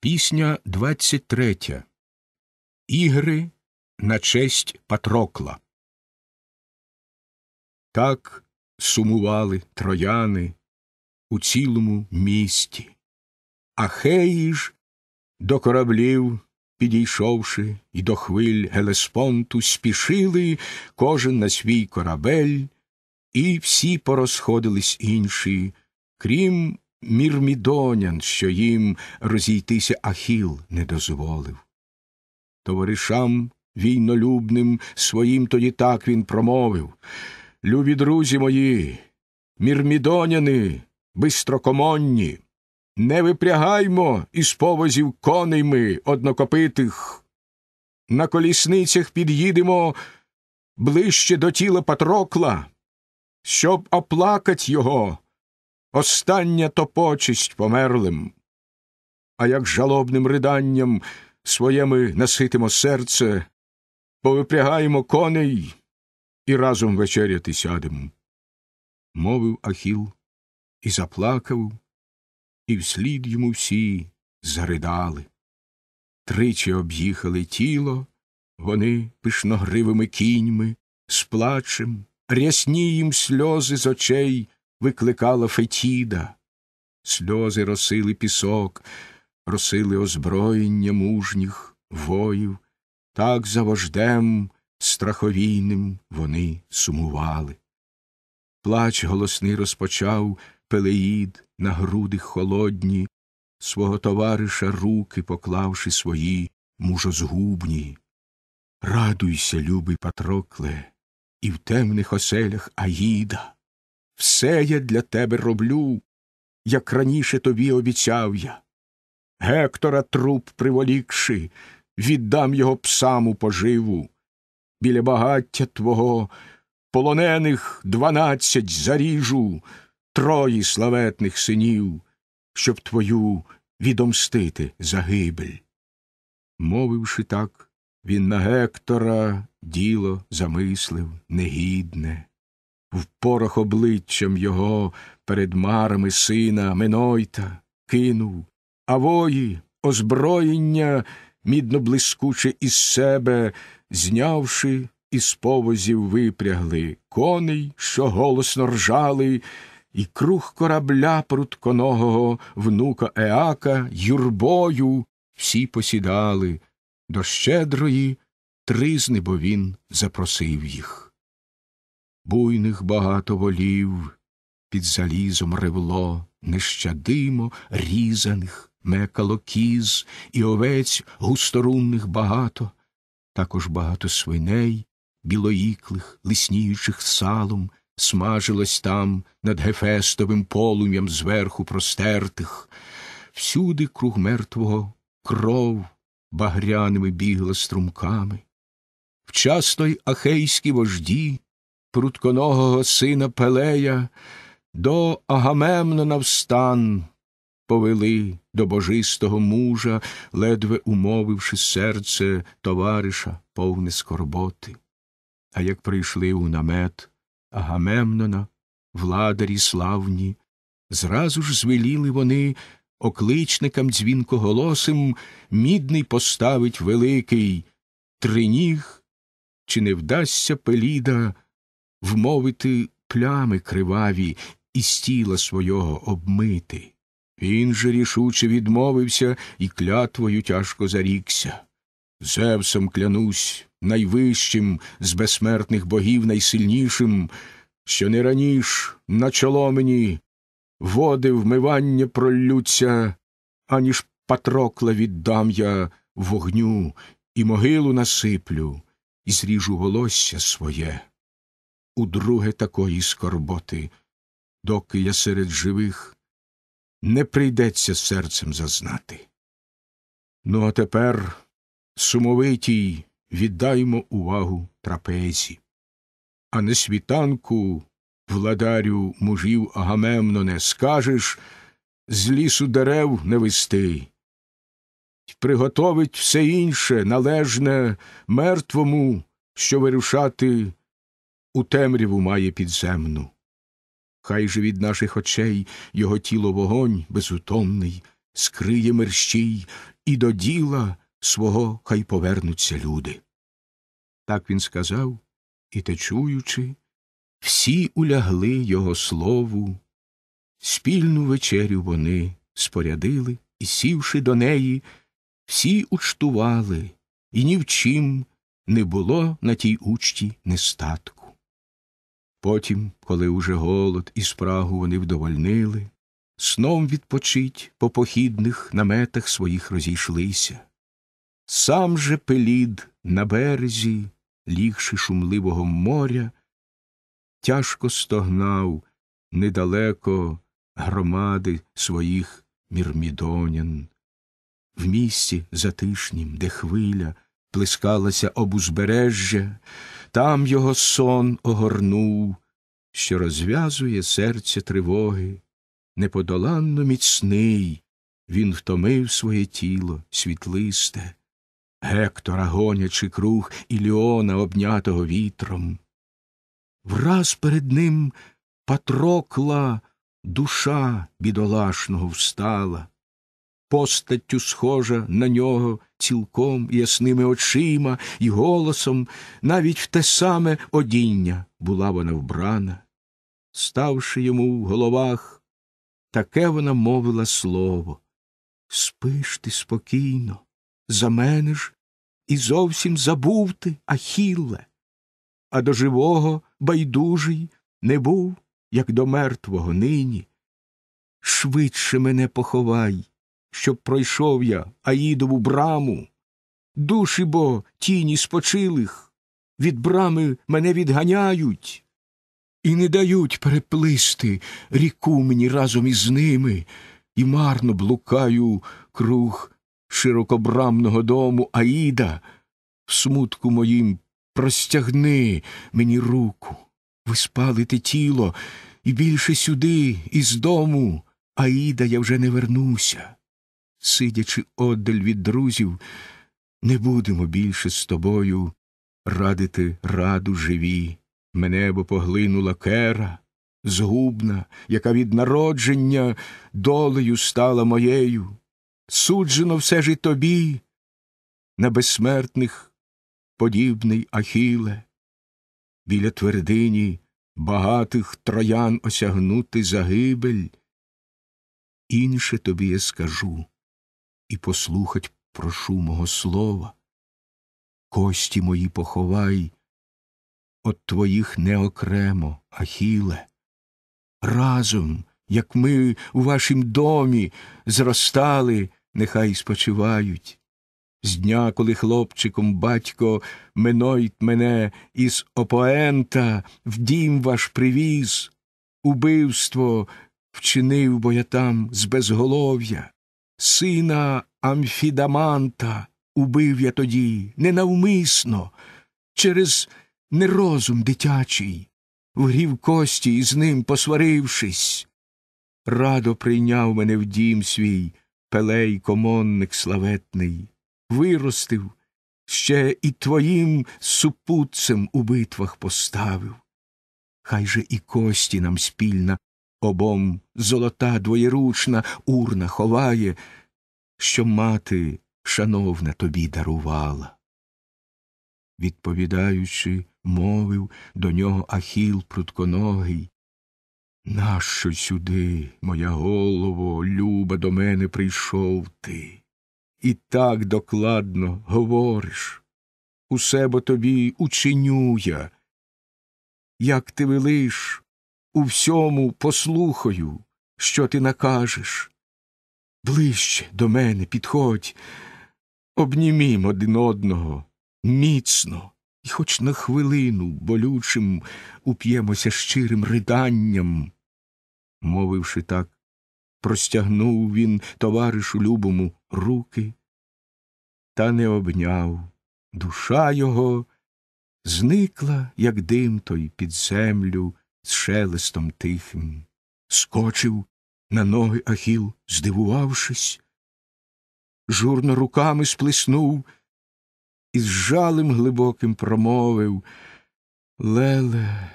Пісня 23. Ігри на честь Патрокла. Так сумували трояни у цілому місті. Ахеї ж, до кораблів, підійшовши, і до хвиль Гелеспонту, спішили кожен на свій корабель, і всі порозходились інші, крім мір що їм розійтися Ахіл не дозволив. Товаришам війнолюбним своїм тоді так він промовив Любі друзі мої, мірмідоняни, бистрокомонні, не випрягаймо із повозів коней ми однокопитих. На колісницях під'їдемо ближче до тіла Патрокла, щоб оплакать його остання то почість померлим. А як жалобним риданням своєми наситимо серце, повипрягаємо коней і разом вечеряти сядемо. Мовив Ахіл і заплакав, і вслід йому всі заридали. Тричі об'їхали тіло, вони пишногривими кіньми, з плачем, рясні їм сльози з очей, викликала Фетіда. Сльози росили пісок, росили озброєння мужніх воїв, так за вождем страховійним вони сумували. Плач голосний розпочав Пелеїд на груди холодні, свого товариша руки поклавши свої мужозгубні. Радуйся, любий Патрокле, і в темних оселях Аїда. Все я для тебе роблю, як раніше тобі обіцяв я. Гектора труп приволікши, віддам його псам у поживу. Біля багаття твого полонених дванадцять заріжу, трої славетних синів, щоб твою відомстити загибель. Мовивши так, він на Гектора діло замислив негідне в порох обличчям його перед марами сина Менойта кинув, а вої озброєння мідно блискуче із себе, знявши, із повозів випрягли коней, що голосно ржали, і круг корабля прутконогого внука Еака юрбою всі посідали. До щедрої тризни, бо він запросив їх буйних багато волів, під залізом ревло, нещадимо різаних, мекало кіз і овець густорунних багато, також багато свиней, білоїклих, лисніючих салом, смажилось там над гефестовим полум'ям зверху простертих, всюди круг мертвого кров багряними бігла струмками. Вчасно й ахейські вожді прутконогого сина Пелея, до Агамемнона встан повели до божистого мужа, ледве умовивши серце товариша повне скорботи. А як прийшли у намет Агамемнона, владарі славні, зразу ж звеліли вони окличникам дзвінкоголосим мідний поставить великий, триніг, чи не вдасться Пеліда вмовити плями криваві і з тіла свого обмити. Він же рішуче відмовився і клятвою тяжко зарікся. Зевсом клянусь, найвищим з безсмертних богів найсильнішим, що не раніш на чоло мені води вмивання пролються, аніж патрокла віддам я вогню і могилу насиплю, і зріжу волосся своє удруге такої скорботи, доки я серед живих не прийдеться серцем зазнати. Ну, а тепер, сумовитій, віддаймо увагу трапезі, а не світанку, владарю мужів агамемно не скажеш, з лісу дерев не вести. Приготовить все інше належне мертвому, що вирушати у темряву має підземну. Хай же від наших очей його тіло вогонь безутомний, скриє мерщій, і до діла свого хай повернуться люди. Так він сказав, і те чуючи, всі улягли його слову, спільну вечерю вони спорядили і, сівши до неї, всі учтували, і ні в чим не було на тій учті нестатку. Потім, коли уже голод і спрагу вони вдовольнили, сном відпочить по похідних наметах своїх розійшлися. Сам же пелід на березі, лігши шумливого моря, тяжко стогнав недалеко громади своїх мірмідонян. В місці затишнім, де хвиля плескалася об узбережжя, там його сон огорнув, що розв'язує серце тривоги. Неподоланно міцний він втомив своє тіло світлисте, Гектора гонячи круг Іліона, обнятого вітром. Враз перед ним патрокла душа бідолашного встала, постаттю схожа на нього цілком ясними очима і голосом, навіть в те саме одіння була вона вбрана. Ставши йому в головах, таке вона мовила слово. Спиш ти спокійно, за мене ж і зовсім забув ти, Ахілле. А до живого байдужий не був, як до мертвого нині. Швидше мене поховай, щоб пройшов я Аїдову браму. Душі бо тіні спочилих, від брами мене відганяють, і не дають переплисти ріку мені разом із ними, і марно блукаю круг широкобрамного дому Аїда, в смутку моїм простягни мені руку, ви спалите тіло, і більше сюди, із дому, Аїда, я вже не вернуся сидячи оддаль від друзів, не будемо більше з тобою радити раду живі. Мене бо поглинула кера, згубна, яка від народження долею стала моєю. Суджено все ж і тобі, на безсмертних подібний Ахіле, біля твердині багатих троян осягнути загибель. Інше тобі я скажу і послухать прошу мого слова. Кості мої поховай, от твоїх не окремо, Ахіле. Разом, як ми у вашім домі зростали, нехай спочивають. З дня, коли хлопчиком батько минойт мене із опоента в дім ваш привіз, убивство вчинив бо я там з безголов'я. Сина Амфідаманта убив я тоді ненавмисно, через нерозум дитячий, вгрів кості і з ним посварившись. Радо прийняв мене в дім свій пелей комонник славетний, виростив, ще і твоїм супутцем у битвах поставив. Хай же і кості нам спільна обом золота двоєручна урна ховає, що мати шановна тобі дарувала. Відповідаючи, мовив до нього Ахіл прутконогий. Нащо сюди, моя голово, люба, до мене прийшов ти? І так докладно говориш. Усе бо тобі учиню я. Як ти велиш, у всьому послухаю, що ти накажеш. Ближче до мене підходь, обнімім один одного міцно, і хоч на хвилину болючим уп'ємося щирим риданням. Мовивши так, простягнув він товаришу любому руки, та не обняв. Душа його зникла, як дим той під землю з шелестом тихим, скочив на ноги Ахіл, здивувавшись, журно руками сплеснув і з жалем глибоким промовив Леле,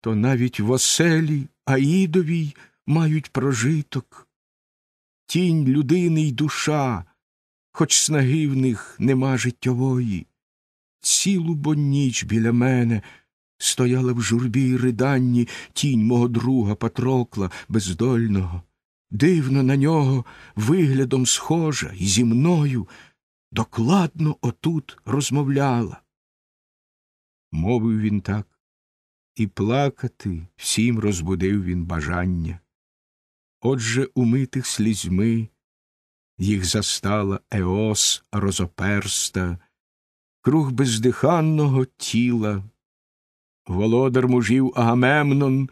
то навіть в оселі Аїдовій мають прожиток. Тінь людини й душа, хоч снаги в них нема життєвої. Цілу бо ніч біля мене стояла в журбі й риданні тінь мого друга Патрокла бездольного, дивно на нього виглядом схожа і зі мною докладно отут розмовляла. Мовив він так, і плакати всім розбудив він бажання. Отже, умитих слізьми їх застала Еос розоперста, круг бездиханного тіла Володар мужів Агамемнон,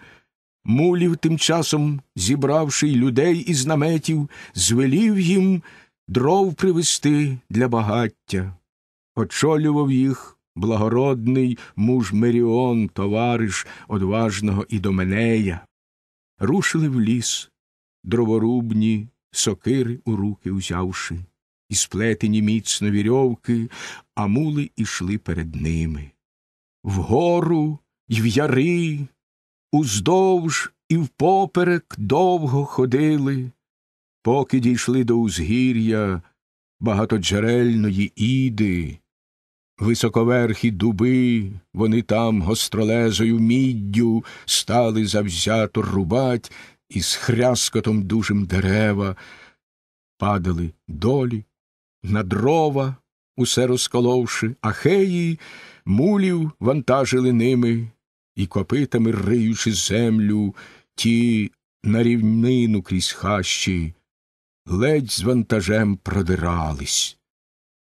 мулів тим часом, зібравши людей із наметів, звелів їм дров привезти для багаття. Очолював їх благородний муж Меріон, товариш одважного Ідоменея. Рушили в ліс, дроворубні, сокири у руки узявши, і сплетені міцно вірьовки, а мули ішли перед ними. Вгору й в яри, уздовж і впоперек довго ходили, поки дійшли до узгір'я багатоджерельної іди, високоверхі дуби, вони там гостролезою міддю стали завзято рубать і з хряскотом дужим дерева, падали долі, на дрова, усе розколовши, ахеї, мулів вантажили ними і копитами риючи землю, ті на рівнину крізь хащі, ледь з вантажем продирались.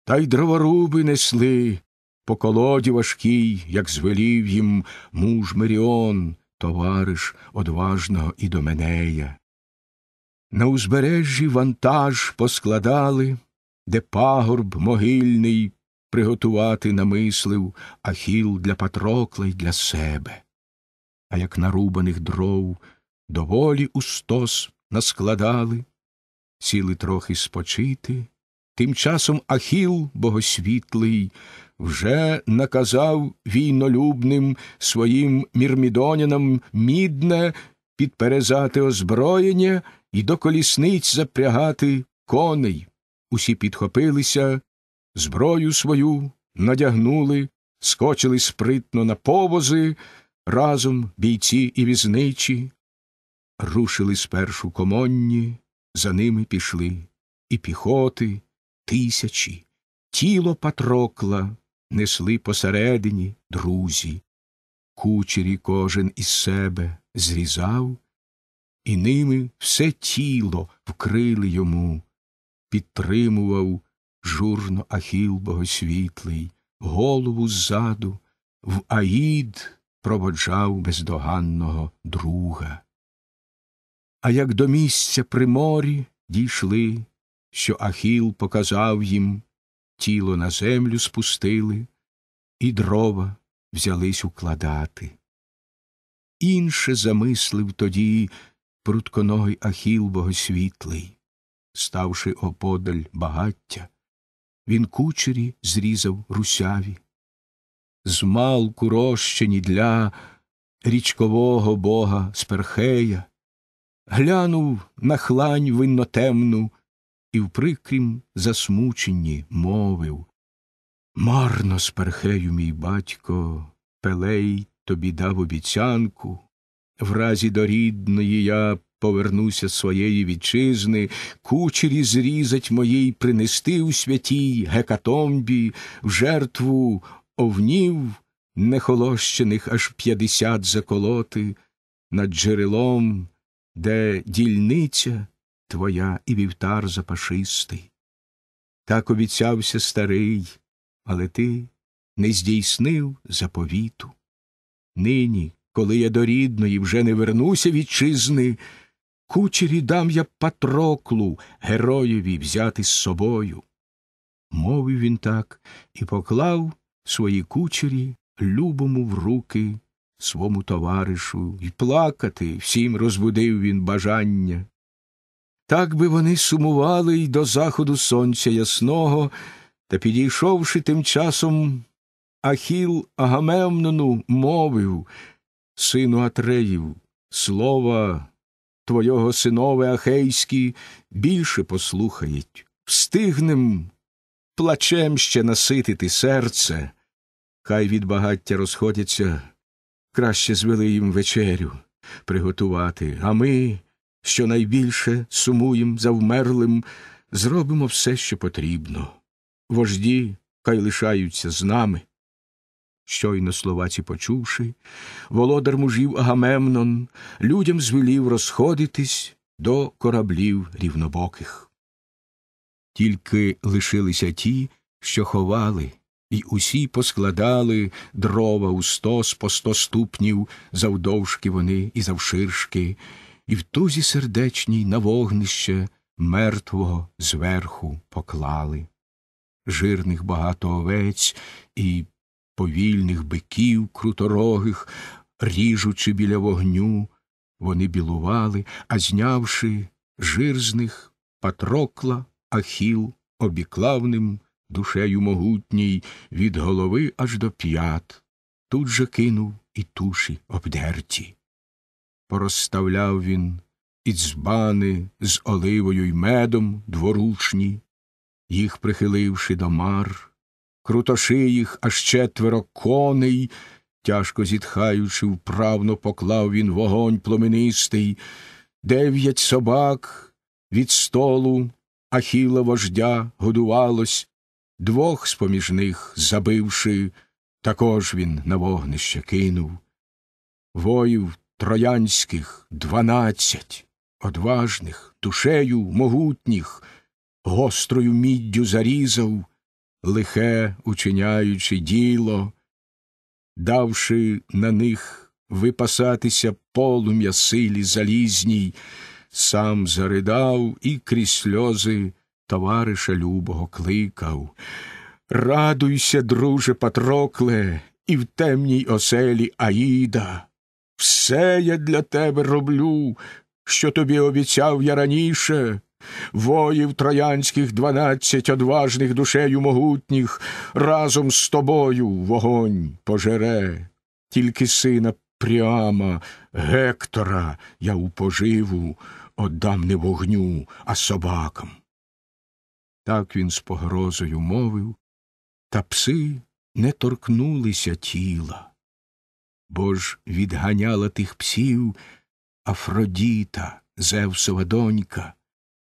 Та й дроворуби несли по колоді важкій, як звелів їм муж Меріон, товариш одважного і до Менея. На узбережжі вантаж поскладали, де пагорб могильний приготувати намислив ахіл для патрокла й для себе. А як нарубаних дров доволі устос наскладали, сіли трохи спочити. Тим часом Ахіл богосвітлий вже наказав війнолюбним своїм мірмідонянам мідне підперезати озброєння і до колісниць запрягати коней. Усі підхопилися зброю свою надягнули, скочили спритно на повози, разом бійці і візничі, рушили спершу комонні, за ними пішли і піхоти, тисячі, тіло патрокла несли посередині друзі. Кучері кожен із себе зрізав, і ними все тіло вкрили йому, підтримував журно ахіл богосвітлий, голову ззаду, в аїд проводжав бездоганного друга. А як до місця при морі дійшли, що Ахіл показав їм, тіло на землю спустили, і дрова взялись укладати. Інше замислив тоді прутконогий Ахіл богосвітлий, ставши оподаль багаття, він кучері зрізав русяві. Змалку рощені для річкового бога Сперхея, глянув на хлань виннотемну і в прикрім засмученні мовив Марно, Сперхею, мій батько, Пелей тобі дав обіцянку, в разі до рідної я Повернуся своєї вітчизни, кучері зрізать моїй принести у святій гекатомбі в жертву овнів нехолощених аж п'ятдесят заколоти, над джерелом, де дільниця твоя і вівтар запашистий. Так обіцявся старий, але ти не здійснив заповіту. Нині, коли я до рідної вже не вернуся вітчизни. Кучері дам я патроклу героєві взяти з собою. Мовив він так і поклав свої кучері любому в руки свому товаришу, і плакати всім розбудив він бажання. Так би вони сумували й до заходу сонця ясного, та, підійшовши тим часом, Ахіл Агамемнону мовив, сину Атреїв, слова Твоєго, синове Ахейські, більше послухають, встигнем плачем ще наситити серце, хай від багаття розходяться, краще звели їм вечерю приготувати, а ми, що найбільше сумуєм за вмерлим, зробимо все, що потрібно. Вожді хай лишаються з нами. Щойно словаці почувши, володар мужів Агамемнон людям звелів розходитись до кораблів рівнобоких. Тільки лишилися ті, що ховали, і усі поскладали дрова у сто по сто ступнів, завдовжки вони і завширшки, і в тузі сердечній на вогнище мертвого зверху поклали. Жирних багато овець і повільних биків круторогих, ріжучи біля вогню, вони білували, а знявши жир з них, патрокла, ахіл, обіклавним, душею могутній, від голови аж до п'ят. Тут же кинув і туші обдерті. Порозставляв він і дзбани з оливою й медом дворучні, їх прихиливши до мар, крутошиїх аж четверо коней, тяжко зітхаючи, вправно поклав він вогонь пломенистий, дев'ять собак від столу, ахіла вождя годувалось, двох з поміж них забивши, також він на вогнище кинув. Воїв троянських дванадцять, одважних, душею могутніх, гострою міддю зарізав лихе учиняючи діло, давши на них випасатися полум'я силі залізній, сам заридав і крізь сльози товариша любого кликав. Радуйся, друже Патрокле, і в темній оселі Аїда. Все я для тебе роблю, що тобі обіцяв я раніше воїв троянських дванадцять одважних душею могутніх, разом з тобою вогонь пожере, тільки сина Пріама, Гектора я у поживу отдам не вогню, а собакам. Так він з погрозою мовив, та пси не торкнулися тіла, бо ж відганяла тих псів Афродіта, Зевсова донька,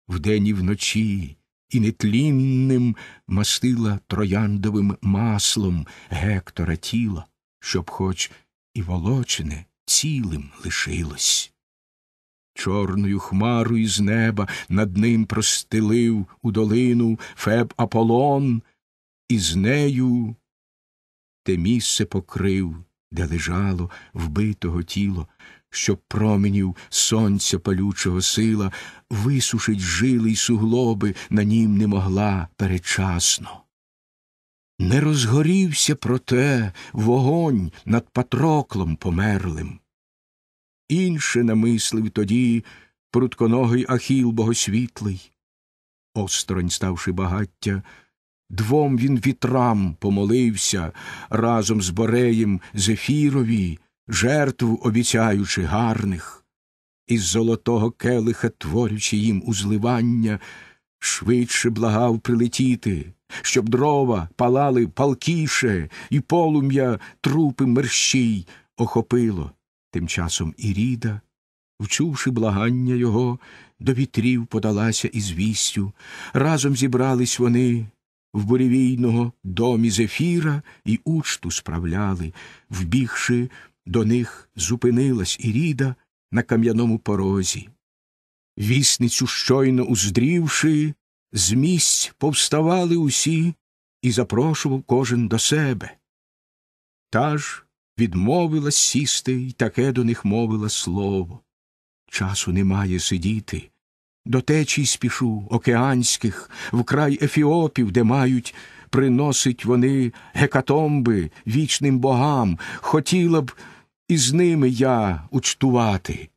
вдень і вночі, і нетлінним мастила трояндовим маслом Гектора тіла, щоб хоч і волочене цілим лишилось. Чорною хмарою з неба над ним простелив у долину Феб Аполлон, і з нею те місце покрив, де лежало вбитого тіло що променів сонця палючого сила висушить жили й суглоби на нім не могла перечасно. Не розгорівся, проте, вогонь над патроклом померлим. Інше намислив тоді прутконогий ахіл богосвітлий. Осторонь, ставши багаття, двом він вітрам помолився разом з Бореєм Зефірові жертв обіцяючи гарних, із золотого келиха творючи їм узливання, швидше благав прилетіти, щоб дрова палали палкіше, і полум'я трупи мерщій охопило. Тим часом Іріда, вчувши благання його, до вітрів подалася із вістю. Разом зібрались вони. В буревійного домі Зефіра і учту справляли, вбігши до них зупинилась Іріда на кам'яному порозі. Вісницю щойно уздрівши, з місць повставали усі і запрошував кожен до себе. Та ж відмовила сісти і таке до них мовила слово. Часу немає сидіти. До течій спішу океанських, вкрай Ефіопів, де мають, приносить вони гекатомби вічним богам, хотіла б. Із ними я учтувати.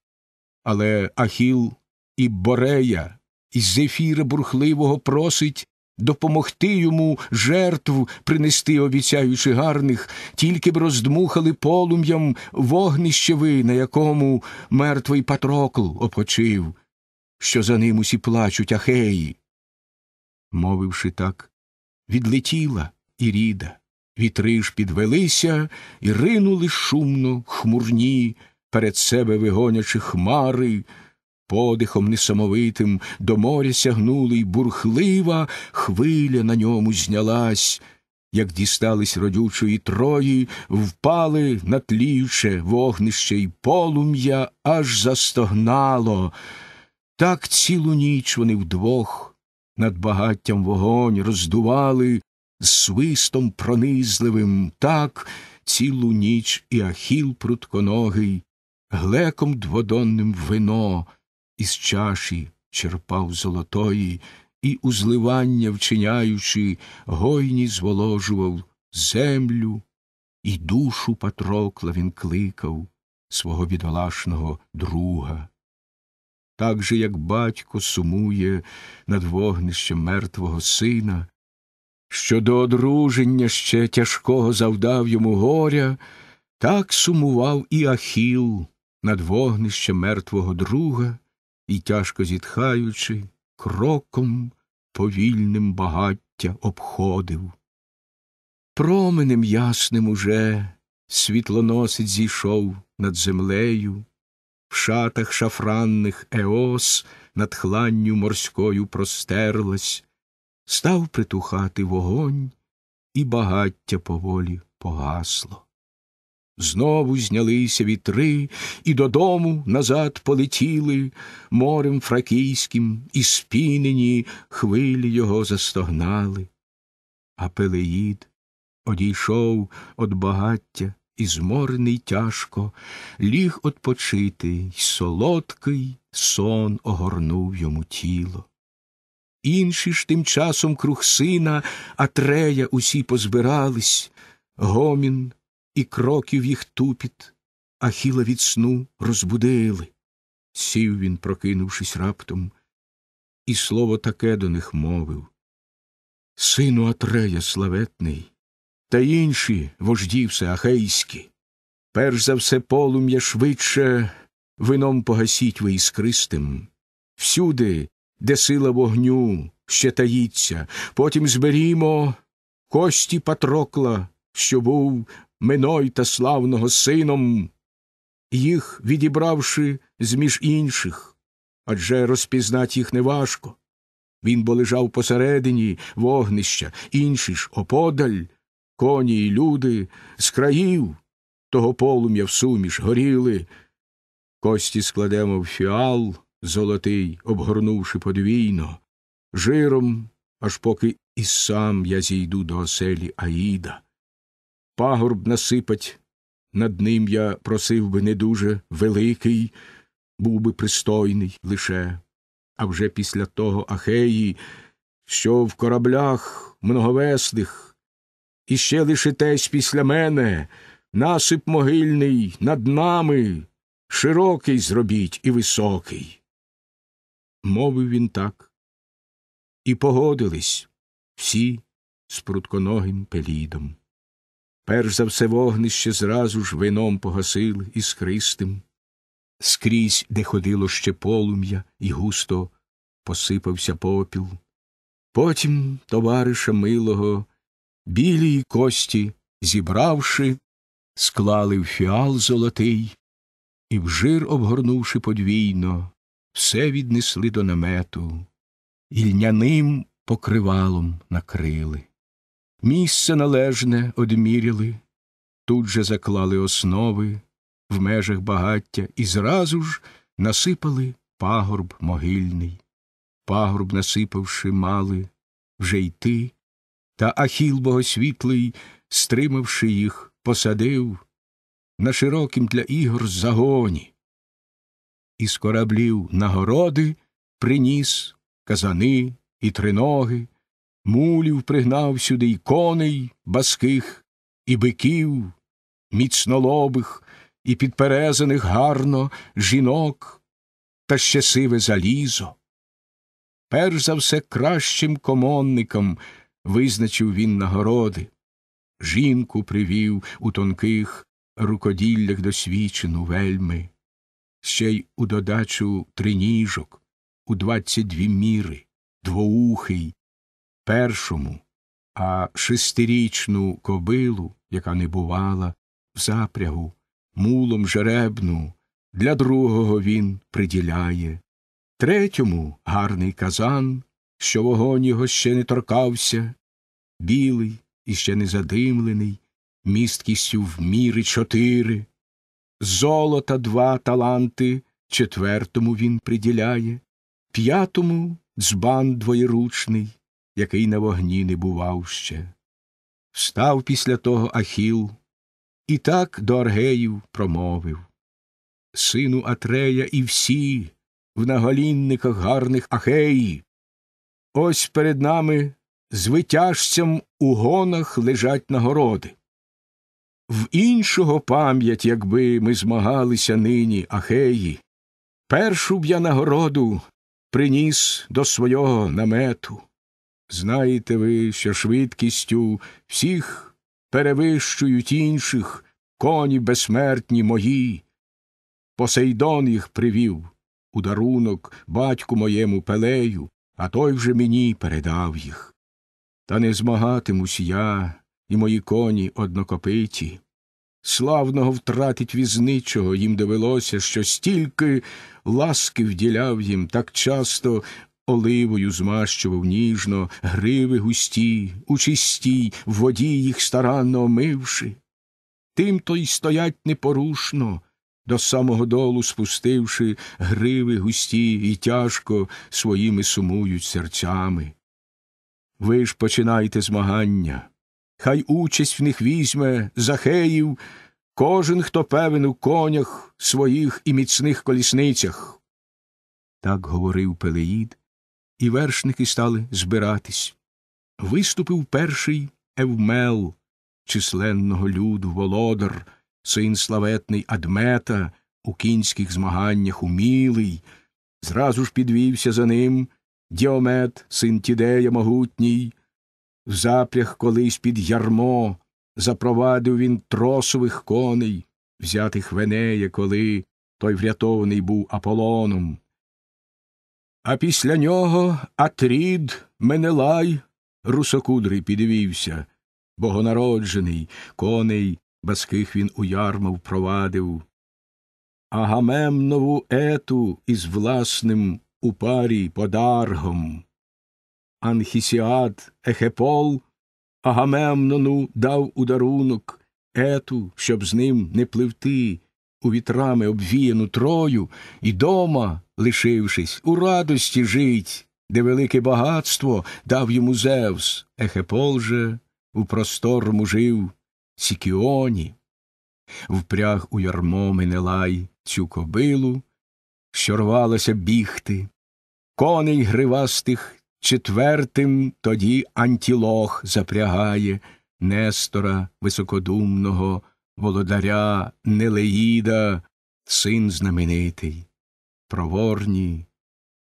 Але Ахіл і Борея, і Зефіра бурхливого просить допомогти йому жертв принести, обіцяючи гарних, тільки б роздмухали полум'ям вогнищеви, на якому мертвий Патрокл опочив, що за ним усі плачуть ахеї. Мовивши так, відлетіла Іріда. Вітри ж підвелися і ринули шумно, хмурні, перед себе вигонячи хмари, подихом несамовитим до моря сягнули, й бурхлива хвиля на ньому знялась. Як дістались родючої трої, впали на тліюче вогнище й полум'я, аж застогнало. Так цілу ніч вони вдвох над багаттям вогонь роздували, з свистом пронизливим так цілу ніч і ахіл прутконогий, глеком дводонним вино із чаші черпав золотої і узливання вчиняючи, гойні зволожував землю, і душу Патрокла він кликав свого бідолашного друга. Так же, як батько сумує над вогнищем мертвого сина, що до одруження ще тяжкого завдав йому горя, так сумував і Ахіл над вогнище мертвого друга і, тяжко зітхаючи, кроком повільним багаття обходив. Променем ясним уже світлоносець зійшов над землею, в шатах шафранних еос над хланню морською простерлась, став притухати вогонь, і багаття поволі погасло. Знову знялися вітри і додому назад полетіли морем фракійським, і спінені хвилі його застогнали. А Пелеїд одійшов від багаття і зморений тяжко, ліг отпочити, й солодкий сон огорнув йому тіло. Інші ж тим часом круг сина, Атрея усі позбирались, гомін і кроків їх тупіт, а хіла від сну розбудили. Сів він, прокинувшись раптом, і слово таке до них мовив. Сину Атрея славетний, та інші вожді ахейські. Перш за все полум'я швидше вином погасіть ви іскристим. Всюди де сила вогню ще таїться, потім зберімо кості Патрокла, що був миной та славного сином, їх відібравши з між інших, адже розпізнати їх неважко. Він бо лежав посередині вогнища, інші ж оподаль, коні і люди, з країв того полум'я в суміш горіли. Кості складемо в фіал золотий, обгорнувши подвійно, жиром, аж поки і сам я зійду до оселі Аїда. Пагорб насипать, над ним я просив би не дуже великий, був би пристойний лише, а вже після того Ахеї, що в кораблях многовесних, і ще лишитесь після мене, насип могильний над нами, широкий зробіть і високий мовив він так. І погодились всі з прутконогим пелідом. Перш за все вогнище зразу ж вином погасили іскристим. Скрізь, де ходило ще полум'я, і густо посипався попіл. Потім товариша милого, білі кості, зібравши, склали в фіал золотий і в жир обгорнувши подвійно, все віднесли до намету, і льняним покривалом накрили. Місце належне одміряли, тут же заклали основи в межах багаття і зразу ж насипали пагорб могильний. Пагорб, насипавши, мали вже йти, та Ахіл богосвітлий, стримавши їх, посадив на широкім для ігор загоні, із кораблів нагороди приніс казани і триноги, мулів пригнав сюди й коней баских, і биків, міцнолобих, і підперезаних гарно жінок та ще сиве залізо. Перш за все кращим комонником визначив він нагороди, жінку привів у тонких рукоділлях досвідчену вельми ще й у додачу триніжок, у двадцять дві міри, двоухий, першому, а шестирічну кобилу, яка не бувала, в запрягу, мулом жеребну, для другого він приділяє, третьому гарний казан, що вогонь його ще не торкався, білий, іще не задимлений, місткістю в міри чотири золота два таланти, четвертому він приділяє, п'ятому дзбан двоєручний, який на вогні не бував ще. Встав після того Ахіл і так до Аргеїв промовив Сину Атрея, і всі в наголінниках гарних Ахеї. Ось перед нами звитяжцям у гонах лежать нагороди. В іншого пам'ять, якби ми змагалися нині, ахеї, першу б я нагороду приніс до свого намету. Знаєте ви, що швидкістю всіх перевищують інших коні безсмертні мої. Посейдон їх привів у дарунок батьку моєму пелею, а той вже мені передав їх. Та не змагатимусь я і мої коні однокопиті. Славного втратить візничого їм довелося, що стільки ласки вділяв їм, так часто оливою змащував ніжно, гриви густі, у чистій воді їх старанно омивши. Тим то й стоять непорушно, до самого долу спустивши гриви густі і тяжко своїми сумують серцями. Ви ж починайте змагання хай участь в них візьме Захеїв, кожен, хто певен у конях своїх і міцних колісницях. Так говорив Пелеїд, і вершники стали збиратись. Виступив перший Евмел, численного люду володар, син славетний Адмета, у кінських змаганнях умілий, зразу ж підвівся за ним Діомет, син Тідея могутній, запряг колись під ярмо, запровадив він тросових коней, взятих в венеє, коли той врятований був Аполлоном. А після нього Атрід, Менелай, русокудрий підвівся, богонароджений, коней баских він у ярма впровадив. Агамемнову ету із власним у парі подаргом Анхісіад, Ехепол, Агамемнону дав у дарунок ету, щоб з ним не пливти у вітрами обвіяну трою і дома, лишившись, у радості жить, де велике багатство дав йому Зевс, Ехепол же у простор жив Сікіоні. Впряг у ярмо Менелай цю кобилу, що рвалося бігти. Коней гривастих Четвертим тоді антілох запрягає Нестора високодумного, володаря Нелеїда, син знаменитий. Проворні,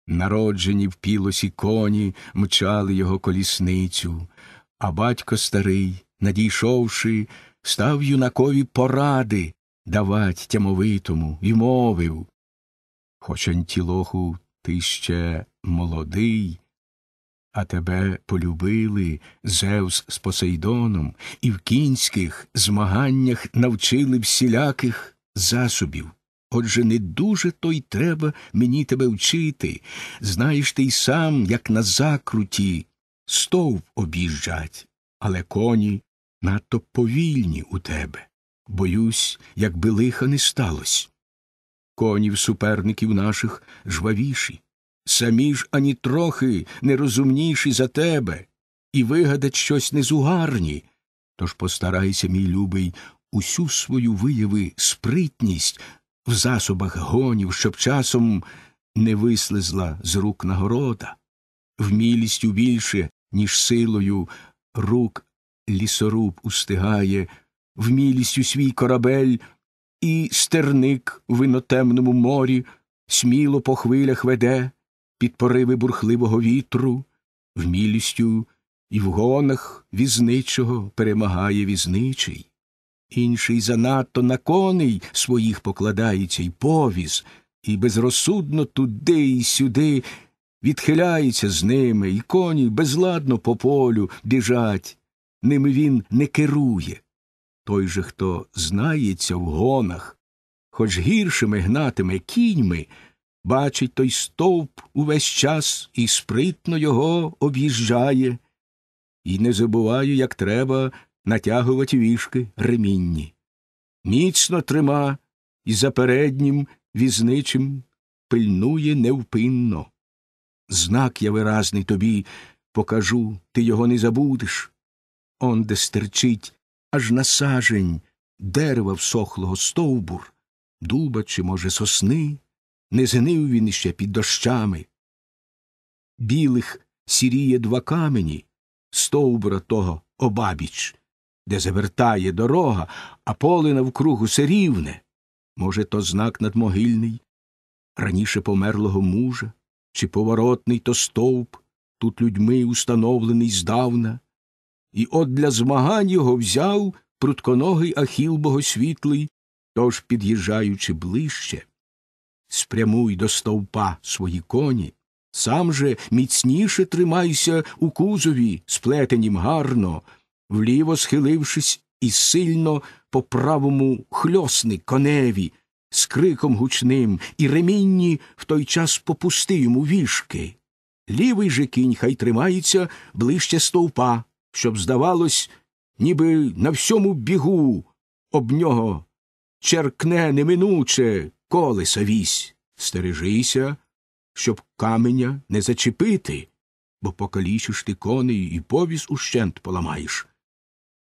народжені в пілосі коні, мчали його колісницю, а батько старий, надійшовши, став юнакові поради давать тямовитому і мовив. Хоч антілоху ти ще молодий. А тебе полюбили Зевс з Посейдоном, і в кінських змаганнях навчили всіляких засобів. Отже, не дуже то й треба мені тебе вчити. Знаєш ти й сам, як на закруті, стовп об'їжджать, але коні надто повільні у тебе. Боюсь, якби лиха не сталось. Коні в суперників наших жвавіші. Самі ж ані трохи нерозумніші за тебе, і вигадать щось незугарні. Тож постарайся, мій любий, усю свою вияви спритність в засобах гонів, щоб часом не вислизла з рук нагорода, вмілістю більше, ніж силою, рук лісоруб устигає, вмілістю свій корабель і стерник в винотемному морі сміло по хвилях веде під пориви бурхливого вітру, вмілістю і в гонах візничого перемагає візничий. Інший занадто на коней своїх покладається й повіз, і безрозсудно туди й сюди відхиляється з ними, і коні безладно по полю біжать, ними він не керує. Той же, хто знається в гонах, хоч гіршими гнатиме кіньми, бачить той стовп увесь час і спритно його об'їжджає, і не забуваю, як треба натягувати вішки ремінні. Міцно трима і за переднім візничим пильнує невпинно. Знак я виразний тобі покажу, ти його не забудеш. Он де стерчить аж на сажень дерева всохлого стовбур, дуба чи, може, сосни не згнив він іще під дощами. Білих сіріє два камені, стовбра того обабіч, де завертає дорога, а поле навкруг усе рівне. Може, то знак надмогильний, раніше померлого мужа, чи поворотний то стовп, тут людьми установлений здавна, і от для змагань його взяв прутконогий ахіл богосвітлий, тож, під'їжджаючи ближче, спрямуй до стовпа свої коні, сам же міцніше тримайся у кузові, сплетенім гарно, вліво схилившись і сильно по правому хльосни коневі, з криком гучним і ремінні в той час попусти йому вішки. Лівий же кінь хай тримається ближче стовпа, щоб, здавалось, ніби на всьому бігу об нього черкне неминуче колеса вісь, стережися, щоб каменя не зачепити, бо покалічиш ти коней і повіс ущент поламаєш.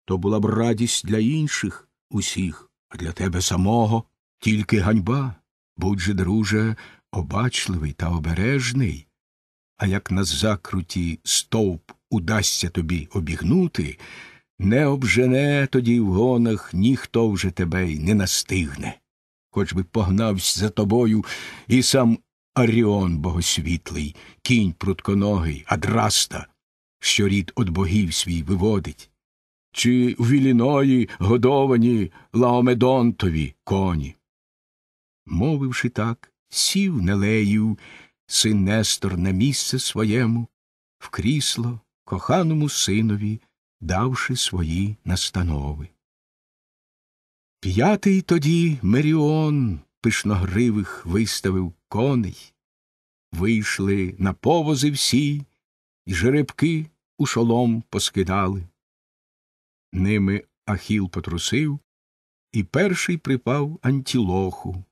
То була б радість для інших усіх, а для тебе самого тільки ганьба. Будь же, друже, обачливий та обережний. А як на закруті стовп удасться тобі обігнути, не обжене тоді в гонах ніхто вже тебе й не настигне хоч би погнався за тобою, і сам Аріон богосвітлий, кінь прутконогий, адраста, що рід от богів свій виводить, чи в віліної годовані лаомедонтові коні. Мовивши так, сів Нелеїв, син Нестор на місце своєму, в крісло коханому синові, давши свої настанови. П'ятий тоді Меріон пишногривих виставив коней. Вийшли на повози всі, і жеребки у шолом поскидали. Ними Ахіл потрусив, і перший припав Антілоху,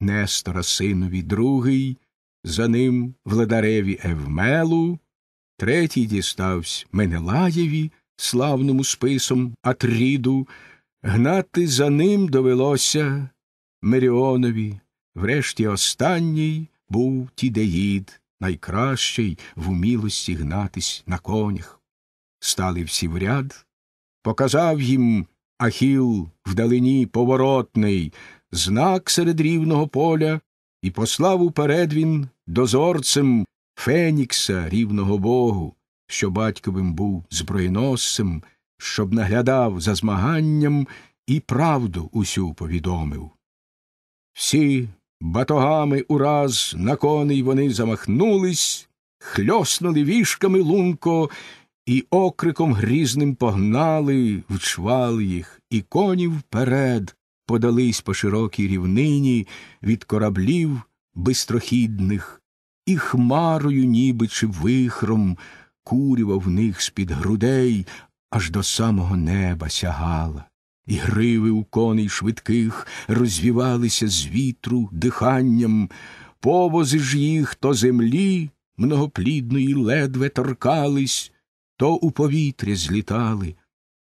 Нестора синові другий, за ним владареві Евмелу, третій дістався Менелаєві славному списом Атріду. Гнати за ним довелося Меріонові. Врешті останній був тідеїд, найкращий в умілості гнатись на конях. Стали всі в ряд, показав їм Ахіл вдалині поворотний, знак серед рівного поля, і послав уперед він дозорцем Фенікса рівного богу, що батьковим був зброєносцем щоб наглядав за змаганням і правду усю повідомив. Всі батогами ураз на коней вони замахнулись, хльоснули вішками лунко і окриком грізним погнали, вчвал їх, і коні вперед подались по широкій рівнині від кораблів бистрохідних, і хмарою, ніби чи вихром, курював в них з-під грудей, аж до самого неба сягала, і гриви у коней швидких розвівалися з вітру, диханням, повози ж їх то землі многоплідної ледве торкались, то у повітря злітали,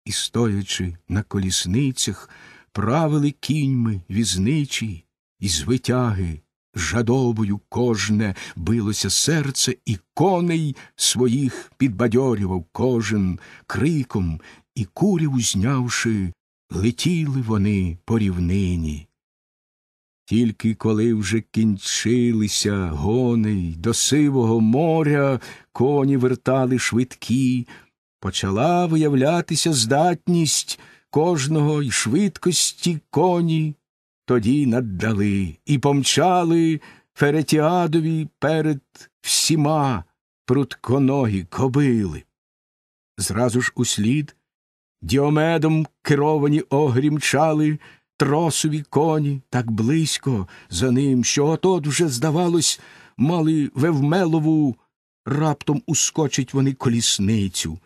і, стоячи на колісницях, правили кіньми візничі і звитяги. Жадобою кожне билося серце, і коней своїх підбадьорював кожен криком, і курів узнявши, летіли вони по рівнині. Тільки коли вже кінчилися гоней до сивого моря, коні вертали швидкі, почала виявлятися здатність кожного й швидкості коні тоді наддали і помчали Феретіадові перед всіма прутконогі кобили. Зразу ж услід діомедом керовані огрі мчали тросові коні так близько за ним, що отот вже, здавалось, мали вевмелову раптом ускочить вони колісницю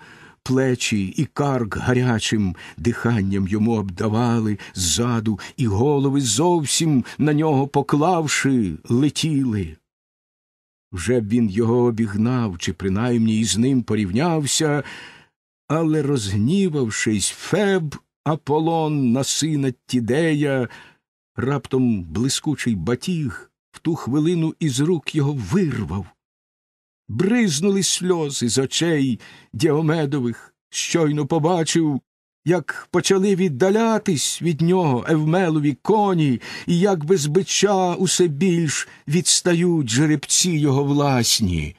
плечі і карк гарячим диханням йому обдавали ззаду, і голови зовсім на нього поклавши, летіли. Вже б він його обігнав чи принаймні із ним порівнявся, але, розгнівавшись, Феб Аполлон на сина Тідея, раптом блискучий батіг в ту хвилину із рук його вирвав бризнули сльози з очей Діомедових, щойно побачив, як почали віддалятись від нього Евмелові коні, і як без бича усе більш відстають жеребці його власні.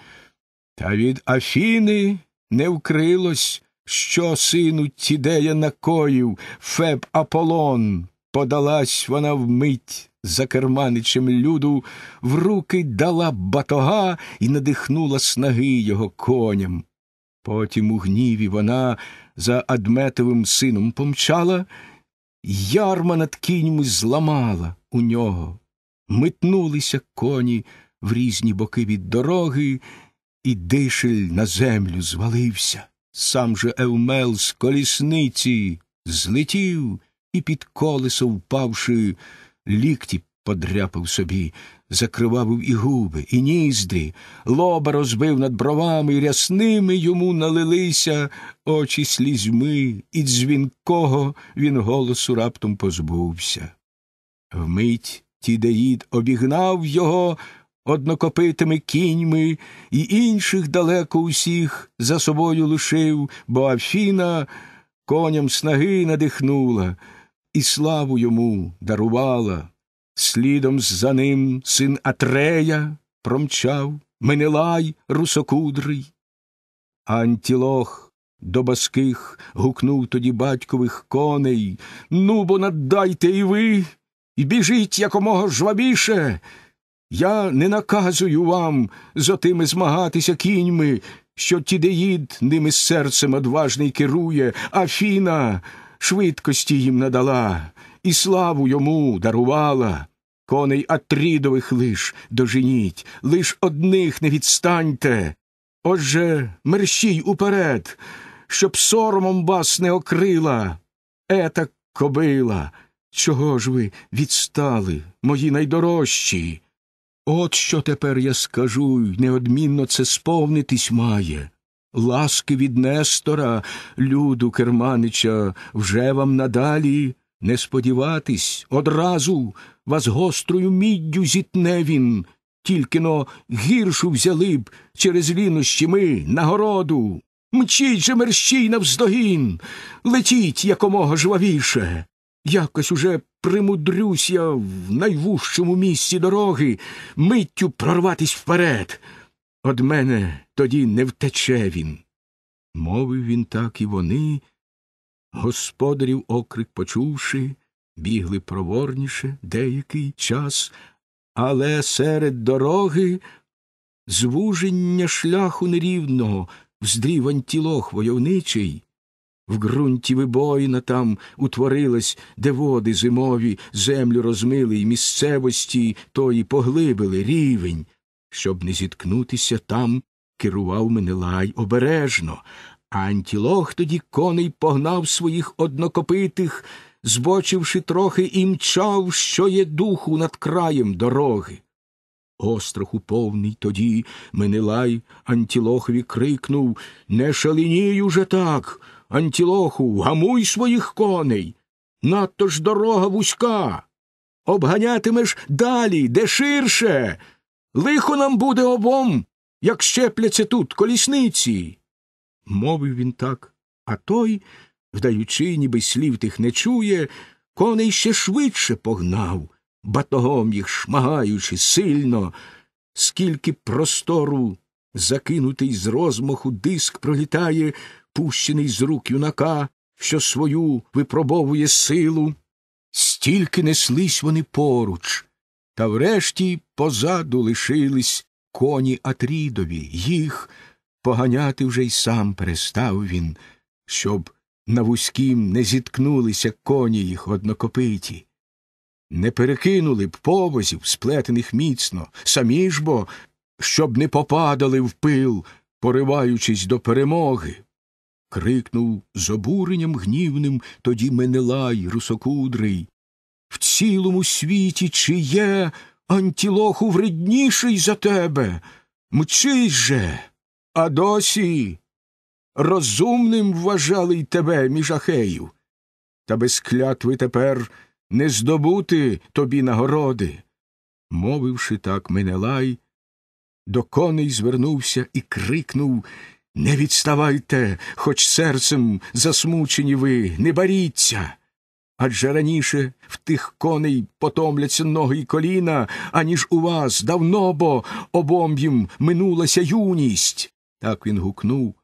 Та від Афіни не вкрилось, що сину Тідея накоїв Феб Аполлон, подалась вона вмить за керманичем люду в руки дала батога і надихнула снаги його коням. Потім у гніві вона за адметовим сином помчала, ярма над кіньми зламала у нього. Метнулися коні в різні боки від дороги, і дишель на землю звалився. Сам же Евмел з колісниці злетів і під колесо впавши лікті подряпав собі, закривавив і губи, і ніздрі, лоба розбив над бровами, і рясними йому налилися очі слізьми, і дзвінкого він голосу раптом позбувся. Вмить Тідеїд обігнав його однокопитими кіньми і інших далеко усіх за собою лишив, бо Афіна коням снаги надихнула і славу йому дарувала, слідом за ним син Атрея промчав Менелай русокудрий. Антілох до баских гукнув тоді батькових коней Ну, бо наддайте і ви, і біжіть якомога жвабіше. Я не наказую вам з отими змагатися кіньми, що тідеїд ними серцем одважний керує, Афіна швидкості їм надала, і славу йому дарувала. Коней Атрідових лиш доженіть, лиш одних не відстаньте. Отже, мерщій уперед, щоб соромом вас не окрила. Ета кобила, чого ж ви відстали, мої найдорожчі? От що тепер я скажу, й неодмінно це сповнитись має ласки від Нестора, люду керманича, вже вам надалі не сподіватись, одразу вас гострою міддю зітне він, тільки но гіршу взяли б через лінощі ми нагороду. Мчіть же мерщій навздогін, летіть якомога жвавіше. Якось уже примудрюсь я в найвужчому місці дороги миттю прорватись вперед од мене тоді не втече він. Мовив він так, і вони, господарів окрик почувши, бігли проворніше деякий час, але серед дороги звуження шляху нерівного, вздрівань тілох войовничий. В ґрунті вибоїна там утворилась, де води зимові землю розмили, і місцевості тої поглибили рівень. Щоб не зіткнутися там, керував Менелай обережно, а антілох тоді коней погнав своїх однокопитих, збочивши трохи, і мчав, що є духу над краєм дороги. Остраху повний тоді Менелай Антілохові крикнув Не шаленій уже так, Антілоху, гамуй своїх коней. Надто ж дорога вузька. Обганятимеш далі, де ширше. Лихо нам буде обом, як щепляться тут колісниці. Мовив він так, а той, вдаючи, ніби слів тих не чує, коней ще швидше погнав, батогом їх шмагаючи сильно, скільки простору закинутий з розмаху диск пролітає, пущений з рук юнака, що свою випробовує силу. Стільки неслись вони поруч, та врешті позаду лишились коні Атрідові, їх поганяти вже й сам перестав він, щоб на вузькім не зіткнулися коні їх однокопиті. Не перекинули б повозів, сплетених міцно, самі ж бо, щоб не попадали в пил, пориваючись до перемоги. Крикнув з обуренням гнівним тоді Менелай, русокудрий. В цілому світі чи є Антілоху вредніший за тебе. Мчись же, а досі розумним вважали й тебе між ахею, Та без клятви тепер не здобути тобі нагороди. Мовивши так, Менелай, до коней звернувся і крикнув Не відставайте, хоч серцем засмучені ви, не боріться. Адже раніше в тих коней потомляться ноги й коліна, аніж у вас давно бо обом їм минулася юність. Так він гукнув,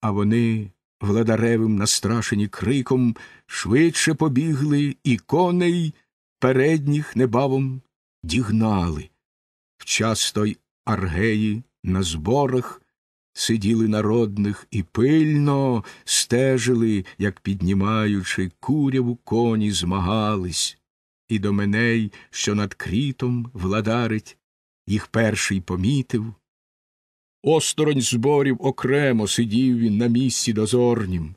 а вони, владаревим, настрашені криком, швидше побігли і коней передніх небавом дігнали. В час той Аргеї на зборах сиділи народних і пильно стежили, як піднімаючи куряву коні, змагались, і до меней, що над крітом владарить, їх перший помітив. Осторонь зборів окремо сидів він на місці дозорнім.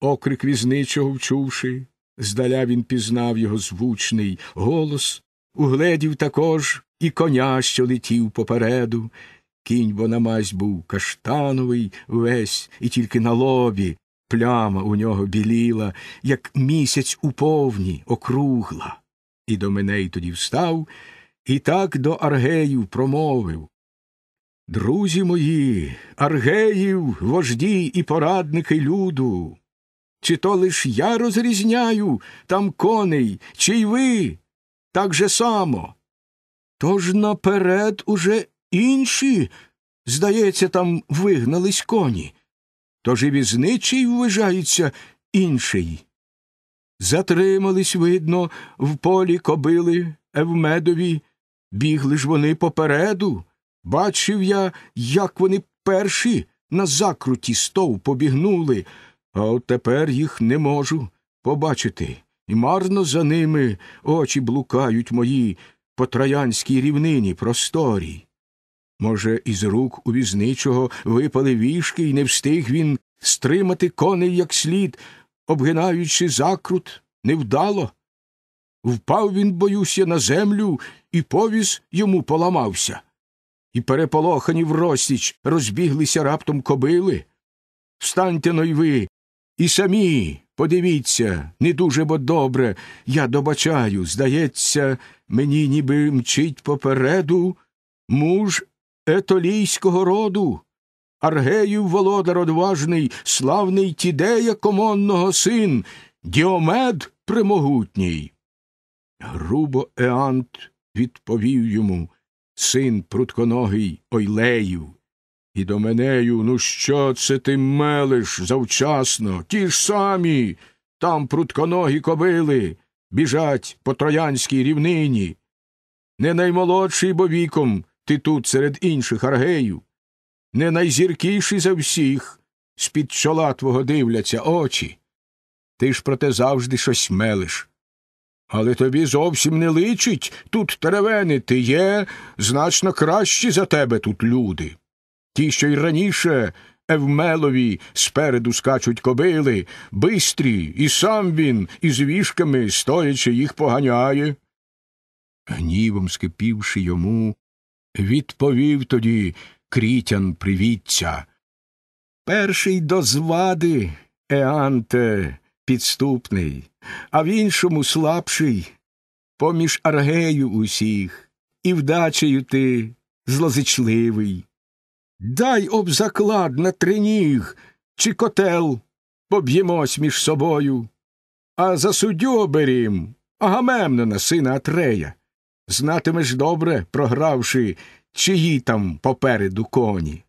Окрик візничого вчувши, здаля він пізнав його звучний голос, угледів також і коня, що летів попереду, Кінь бо намазь був каштановий весь, і тільки на лобі пляма у нього біліла, як місяць у повні округла. І до меней тоді встав і так до Аргеїв промовив Друзі мої, Аргеїв, вожді і порадники люду. Чи то лиш я розрізняю там коней, чи й ви так же само. Тож наперед уже Інші, здається, там вигнались коні. То живізничий візничий вважається інший. Затримались, видно, в полі кобили Евмедові, бігли ж вони попереду. Бачив я, як вони перші на закруті стов побігнули, а от тепер їх не можу побачити. І марно за ними очі блукають мої по троянській рівнині просторій. Може, із рук у візничого випали вішки, і не встиг він стримати коней як слід, обгинаючи закрут, невдало. Впав він, боюся, на землю, і повіз йому поламався. І переполохані в розсіч розбіглися раптом кобили. Встаньте но й ви, і самі подивіться, не дуже бо добре, я добачаю, здається, мені ніби мчить попереду муж етолійського роду, Аргеїв володар одважний, славний тідея комонного син, Діомед премогутній. Грубо Еант відповів йому син прутконогий Ойлеїв. І до менею, ну що це ти мелиш завчасно? Ті ж самі. Там прутконогі кобили, біжать по троянській рівнині. Не наймолодший бо віком, ти тут, серед інших аргеїв, не найзіркіші за всіх, з під чола твого дивляться очі. Ти ж проте завжди щось мелиш. Але тобі зовсім не личить тут ти є значно кращі за тебе тут люди. Ті, що й раніше Евмелові спереду скачуть кобили, бистрі, і сам він із вішками, стоячи, їх поганяє. Гнівом скипівши йому, Відповів тоді крітян привітця. Перший до звади, Еанте, підступний, а в іншому слабший, поміж аргею усіх, і вдачею ти злозичливий. Дай об заклад на три ніг чи котел поб'ємось між собою, а за суддю оберім Агамемнона, сина Атрея. Знатимеш добре, програвши, чиї там попереду коні.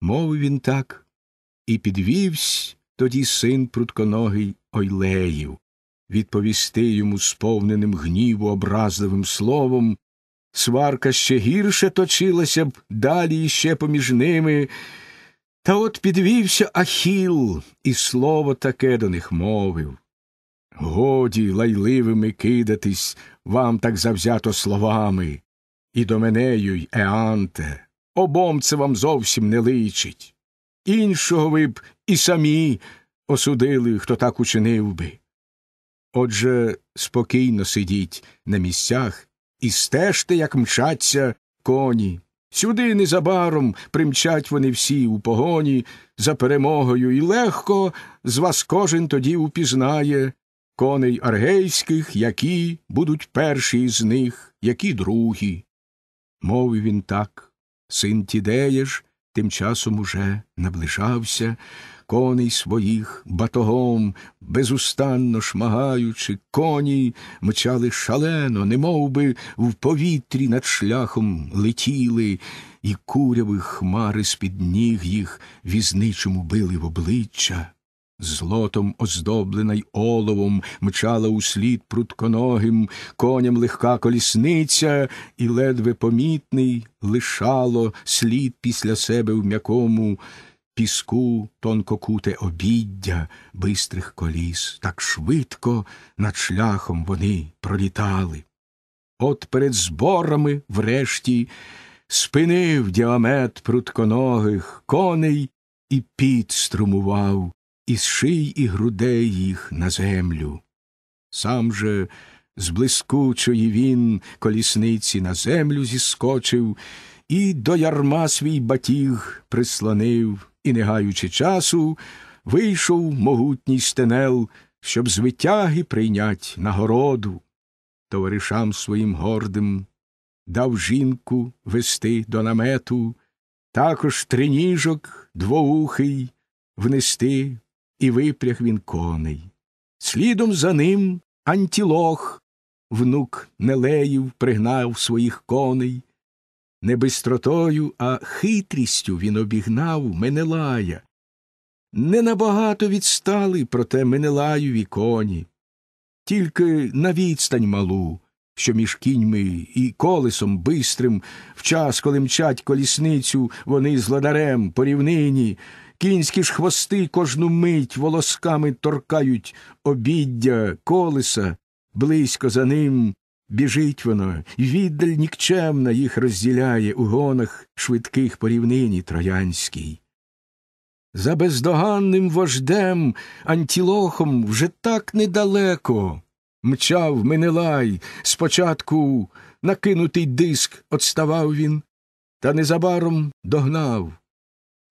Мовив він так і підвівсь тоді син прутконогий Ойлеїв, відповісти йому сповненим гніву образливим словом. Сварка ще гірше точилася б далі іще поміж ними. Та от підвівся Ахіл, і слово таке до них мовив. Годі лайливими кидатись вам так завзято словами. І до менею й Еанте, обом це вам зовсім не личить. Іншого ви б і самі осудили, хто так учинив би. Отже, спокійно сидіть на місцях і стежте, як мчаться коні. Сюди незабаром примчать вони всі у погоні за перемогою, і легко з вас кожен тоді упізнає, коней аргейських, які будуть перші з них, які другі. Мовив він так. Син Тідеєш тим часом уже наближався, коней своїх батогом, безустанно шмагаючи, коні мчали шалено, немов би в повітрі над шляхом летіли, і куряви хмари з під ніг їх візничому били в обличчя. Злотом оздоблена й оловом, мчала услід прутконогим, коням легка колісниця, і ледве помітний лишало слід після себе в м'якому піску тонкокуте обіддя бистрих коліс. Так швидко над шляхом вони пролітали. От перед зборами, врешті, спинив діамет прутконогих коней і піт струмував із ший і грудей їх на землю. Сам же з блискучої він колісниці на землю зіскочив і до ярма свій батіг прислонив і, не гаючи часу, вийшов могутній стенел, щоб з витяги прийнять нагороду. Товаришам своїм гордим дав жінку вести до намету, також триніжок двоухий внести і випряг він коней. Слідом за ним Антілох, внук Нелеїв, пригнав своїх коней. Не бистротою, а хитрістю він обігнав Менелая. Не набагато відстали, проте Менелаєві коні, тільки на відстань малу, що між кіньми і колесом бистрим, в час, коли мчать колісницю, вони з ладарем по рівнині, кінські ж хвости кожну мить волосками торкають обіддя, колеса, близько за ним біжить воно, і віддаль нікчемна їх розділяє у гонах швидких по рівнині троянській. За бездоганним вождем антілохом вже так недалеко мчав Минелай, спочатку накинутий диск отставав він, та незабаром догнав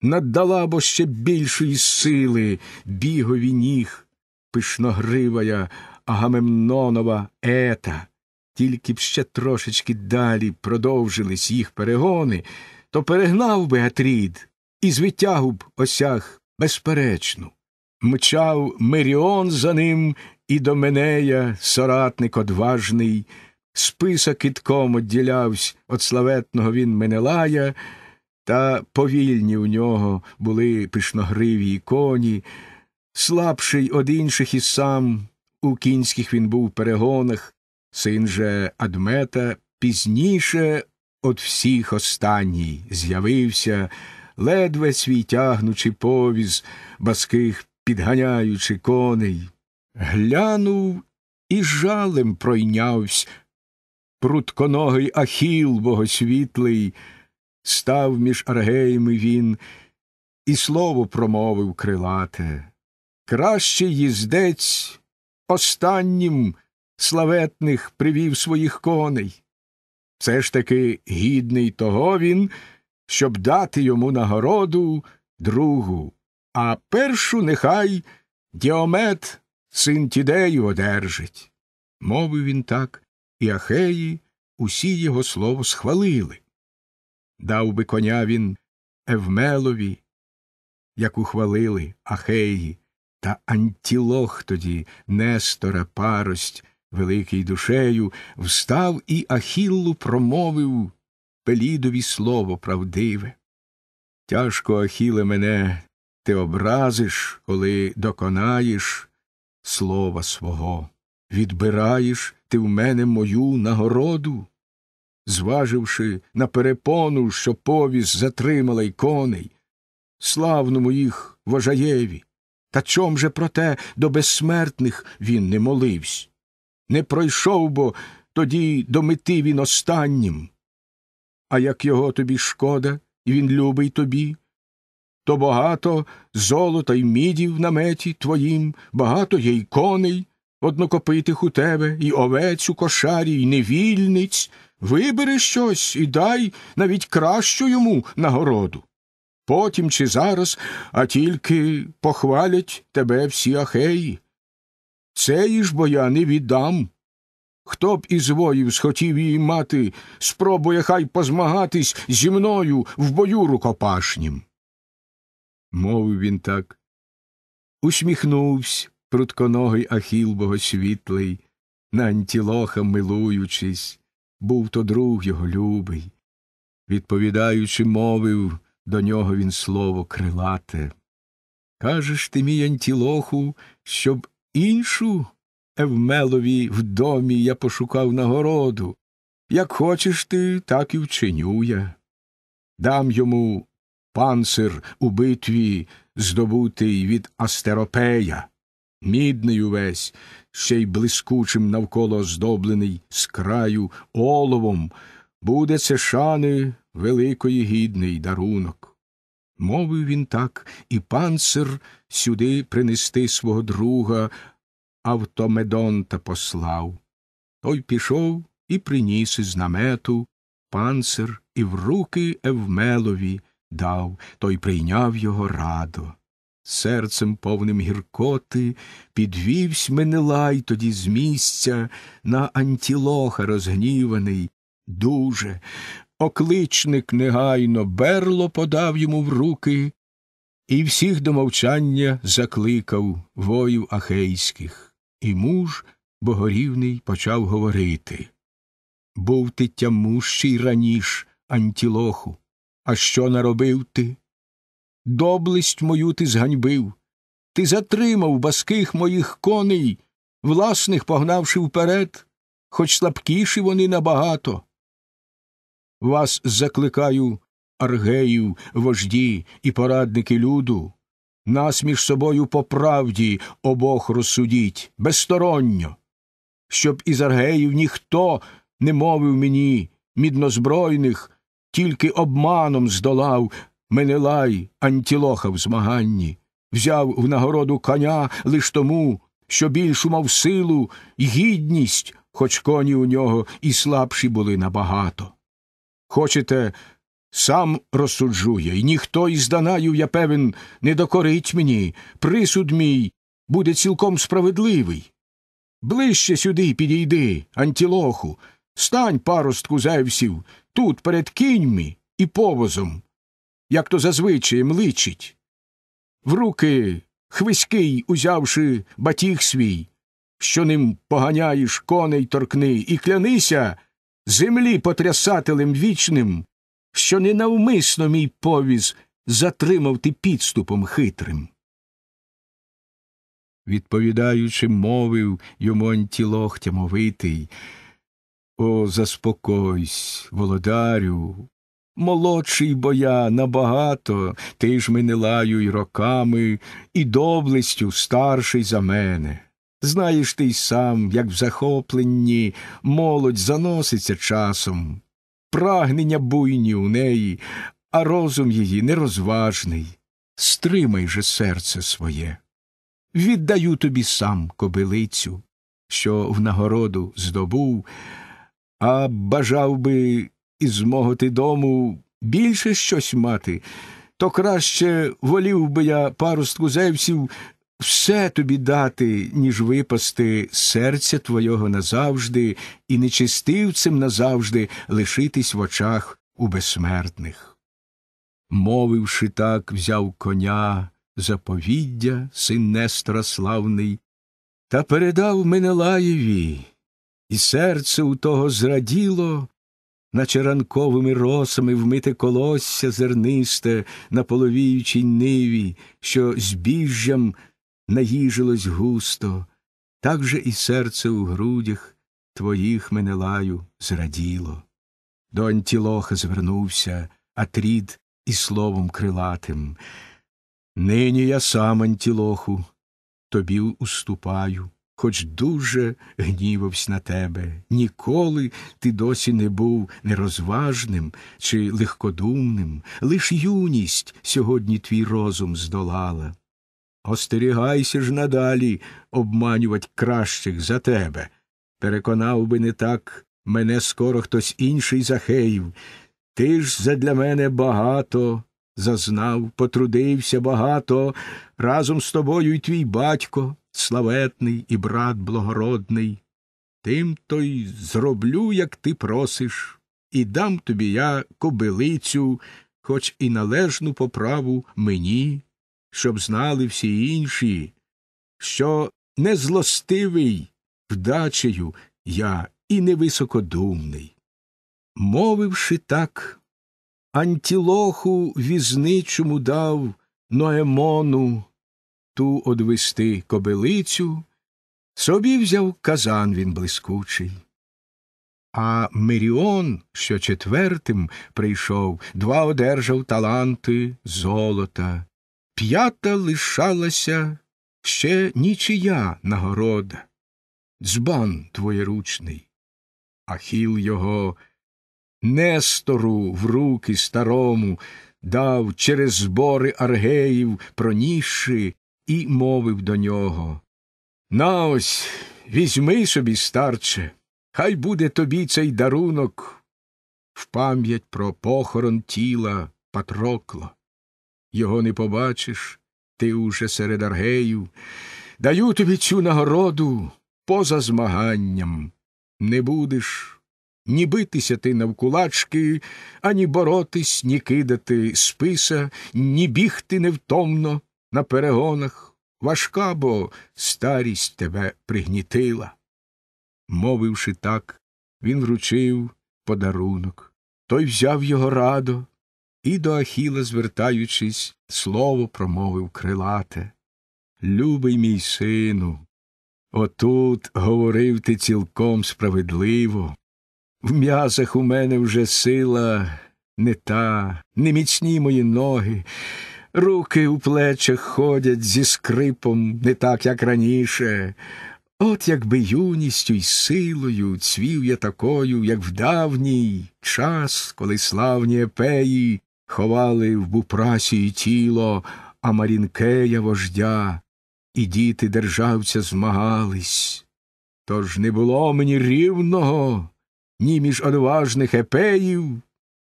наддала бо ще більшої сили бігові ніг, пишногривая Агамемнонова ета, тільки б ще трошечки далі продовжились їх перегони, то перегнав би Атрід і звитягу б осяг безперечну. Мчав Меріон за ним і до Менея соратник одважний, списа китком одділявсь від славетного він Менелая. Та повільні у нього були пишногриві коні, слабший од інших і сам у кінських він був перегонах, син же Адмета пізніше од всіх останній з'явився, ледве свій тягнучи повіз, баских підганяючи коней. Глянув і жалем пройнявсь, прутконогий ахіл богосвітлий став між аргеями він, і слово промовив крилате. Краще їздець останнім славетних привів своїх коней. Це ж таки гідний того він, щоб дати йому нагороду другу, а першу нехай Діомет, син тідею, одержить. Мовив він так, і ахеї усі його слово схвалили. Дав би коня він Евмелові, як ухвалили Ахеї, та Антілох тоді, Нестора, парость, великий душею, встав і Ахіллу промовив Пелідові слово правдиве. Тяжко, Ахіле, мене ти образиш, коли доконаєш слова свого, відбираєш ти в мене мою нагороду зваживши на перепону, що повіс затримала й коней. Славному їх вожаєві. Та чом же проте до безсмертних він не моливсь? Не пройшов бо тоді до мети він останнім. А як його тобі шкода, і він любий тобі, то багато золота й мідів на меті твоїм, багато є й коней однокопитих у тебе, і овець у кошарі, і невільниць, Вибери щось і дай навіть кращу йому нагороду. Потім чи зараз, а тільки похвалять тебе всі ахеї. Цеї ж бо я не віддам. Хто б із воїв схотів її мати, спробує хай позмагатись зі мною в бою рукопашнім. Мовив він так. Усміхнувся прутконогий ахіл богосвітлий, на антілоха милуючись був то друг його любий. Відповідаючи, мовив до нього він слово крилате. Кажеш ти, мій антілоху, щоб іншу Евмелові в домі я пошукав нагороду. Як хочеш ти, так і вчиню я. Дам йому панцир у битві, здобутий від Астеропея, мідний увесь, ще й блискучим навколо оздоблений з краю оловом, буде це шани великої гідний дарунок. Мовив він так і панцир сюди принести свого друга Автомедонта послав. Той пішов і приніс із намету панцир і в руки Евмелові дав, той прийняв його радо. Серцем повним гіркоти підвівсь Менелай тоді з місця на антілоха розгніваний, дуже. Окличник негайно берло подав йому в руки і всіх до мовчання закликав воїв ахейських. І муж богорівний почав говорити. Був ти тямущий раніш, антілоху, а що наробив ти? доблесть мою ти зганьбив. Ти затримав баских моїх коней, власних погнавши вперед, хоч слабкіші вони набагато. Вас закликаю, аргеїв, вожді і порадники люду, нас між собою по правді обох розсудіть, безсторонньо, щоб із аргеїв ніхто не мовив мені, міднозбройних, тільки обманом здолав Менелай, Антілоха в змаганні, взяв в нагороду коня лиш тому, що більшу мав силу і гідність, хоч коні у нього і слабші були набагато. Хочете, сам розсуджу я, і ніхто із Данаїв, я певен, не докорить мені, присуд мій буде цілком справедливий. Ближче сюди підійди, Антілоху, стань паростку зевсів, тут перед кіньми і повозом як то зазвичаєм личить. В руки хвиський, узявши батіг свій, що ним поганяєш коней торкни, і клянися землі потрясателем вічним, що ненавмисно мій повіз затримав ти підступом хитрим. Відповідаючи, мовив йому антілох тямовитий. О, заспокойсь, володарю, Молодший бо я набагато, ти ж мене лаюй роками, і доблестю старший за мене. Знаєш ти й сам, як в захопленні молодь заноситься часом, прагнення буйні у неї, а розум її нерозважний. Стримай же серце своє. Віддаю тобі сам кобилицю, що в нагороду здобув, а бажав би із мого ти дому більше щось мати, то краще волів би я парустку зевсів все тобі дати, ніж випасти серця твого назавжди, і нечистивцем назавжди лишитись в очах у безсмертних. Мовивши так, взяв коня заповіддя, син Нестора славний, та передав Менелаєві, і серце у того зраділо, наче ранковими росами вмите колосся зернисте на половіючій ниві, що збіжжям наїжилось густо, так же і серце у грудях твоїх Менелаю зраділо. До Антілоха звернувся, Атрід і словом крилатим. Нині я сам, Антілоху, тобі уступаю хоч дуже гнівався на тебе. Ніколи ти досі не був нерозважним чи легкодумним, лиш юність сьогодні твій розум здолала. Остерігайся ж надалі обманювать кращих за тебе. Переконав би не так мене скоро хтось інший захеїв. Ти ж задля мене багато зазнав, потрудився багато разом з тобою й твій батько, славетний і брат благородний. Тим то й зроблю, як ти просиш, і дам тобі я кобилицю, хоч і належну поправу мені, щоб знали всі інші, що незлостивий вдачею я і невисокодумний. Мовивши так, Антілоху візничому дав Ноемону ту одвести кобилицю, собі взяв казан він блискучий. А Миріон, що четвертим прийшов, два одержав таланти золота. П'ята лишалася ще нічия нагорода. Дзбан твоєручний. Ахіл його Нестору в руки старому дав через збори аргеїв, пронісши, і мовив до нього. На ось візьми собі, старче, хай буде тобі цей дарунок в пам'ять про похорон тіла Патрокла. Його не побачиш, ти уже серед аргеїв. Даю тобі цю нагороду поза змаганням. Не будеш. Ні битися ти навкулачки, ані боротись, ні кидати списа, ні бігти невтомно на перегонах. Важка, бо старість тебе пригнітила. Мовивши так, він вручив подарунок. Той взяв його радо і до Ахіла, звертаючись, слово промовив крилате. Любий мій сину, отут говорив ти цілком справедливо. В м'язах у мене вже сила не та, не міцні мої ноги, руки у плечах ходять зі скрипом не так, як раніше. От якби юністю й силою цвів я такою, як в давній час, коли славні епеї ховали в бупрасі тіло, а Марінкея вождя, і діти державця змагались. Тож не було мені рівного ні між одважних епеїв,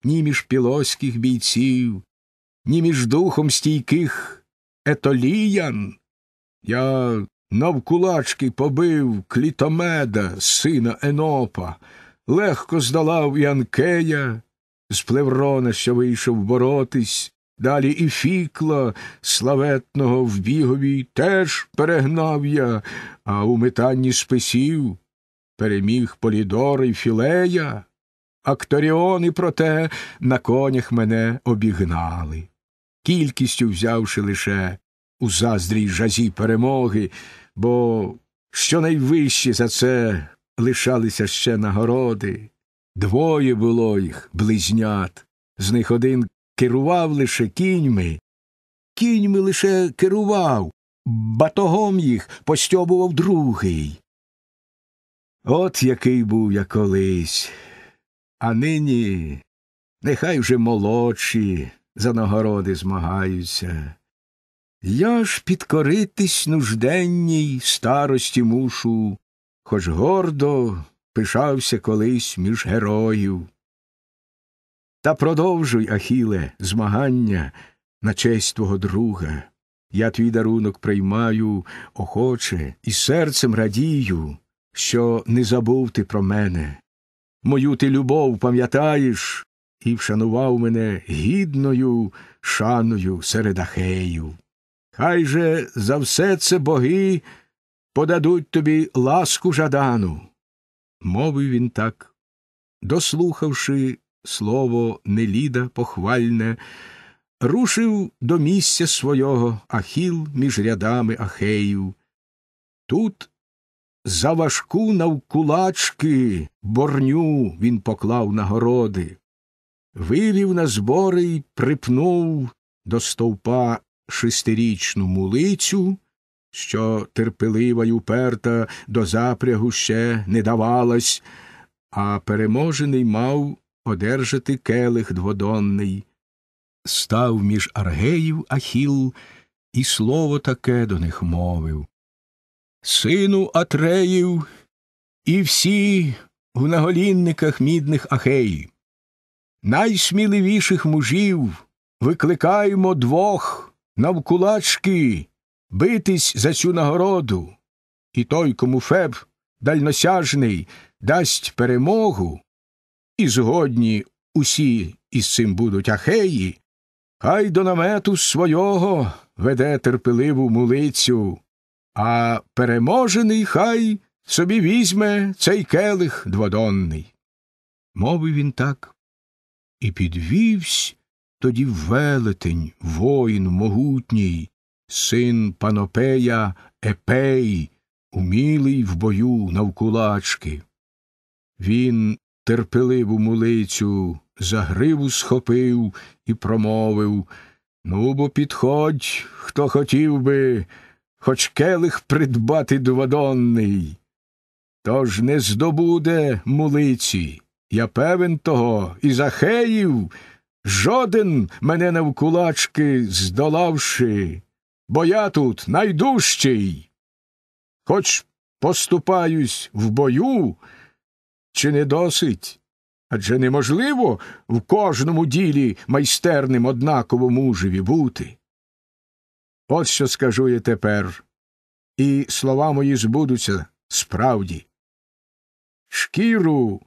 ні між пілоських бійців, ні між духом стійких етоліян. Я навкулачки побив клітомеда, сина Енопа, легко здолав Янкея, з плеврона, що вийшов боротись, далі і фікла, славетного в бігові, теж перегнав я, а у метанні списів переміг Полідор і Філея, Акторіон і проте на конях мене обігнали, кількістю взявши лише у заздрій жазі перемоги, бо що найвищі за це лишалися ще нагороди. Двоє було їх близнят, з них один керував лише кіньми, кіньми лише керував, батогом їх постьобував другий. От який був я колись. А нині нехай вже молодші за нагороди змагаються. Я ж підкоритись нужденній старості мушу, хоч гордо пишався колись між героїв. Та продовжуй, Ахіле, змагання на честь твого друга. Я твій дарунок приймаю охоче і серцем радію що не забув ти про мене. Мою ти любов пам'ятаєш і вшанував мене гідною шаною серед ахеїв. Хай же за все це боги подадуть тобі ласку жадану. Мовив він так, дослухавши слово Неліда похвальне, рушив до місця свого Ахіл між рядами ахеїв. Тут за важку навкулачки борню він поклав на городи, вивів на збори й припнув до стовпа шестирічну мулицю, що терпелива й уперта до запрягу ще не давалась, а переможений мав одержати келих дводонний. Став між аргеїв Ахіл, і слово таке до них мовив сину Атреїв, і всі в наголінниках мідних Ахеї. Найсміливіших мужів викликаємо двох навкулачки битись за цю нагороду. І той, кому Феб дальносяжний дасть перемогу, і згодні усі із цим будуть ахеї, хай до намету свого веде терпеливу мулицю, а переможений хай собі візьме цей келих дводонний. Мовив він так. І підвівсь тоді велетень, воїн могутній, син панопея Епей, умілий в бою навкулачки. Він терпеливу мулицю за гриву схопив і промовив Ну бо підходь, хто хотів би хоч келих придбати дводонний. Тож не здобуде мулиці. Я певен того, і захеїв, жоден мене навкулачки здолавши, бо я тут найдужчий. Хоч поступаюсь в бою, чи не досить? Адже неможливо в кожному ділі майстерним однаково мужеві бути. От що скажу я тепер. І слова мої збудуться справді. Шкіру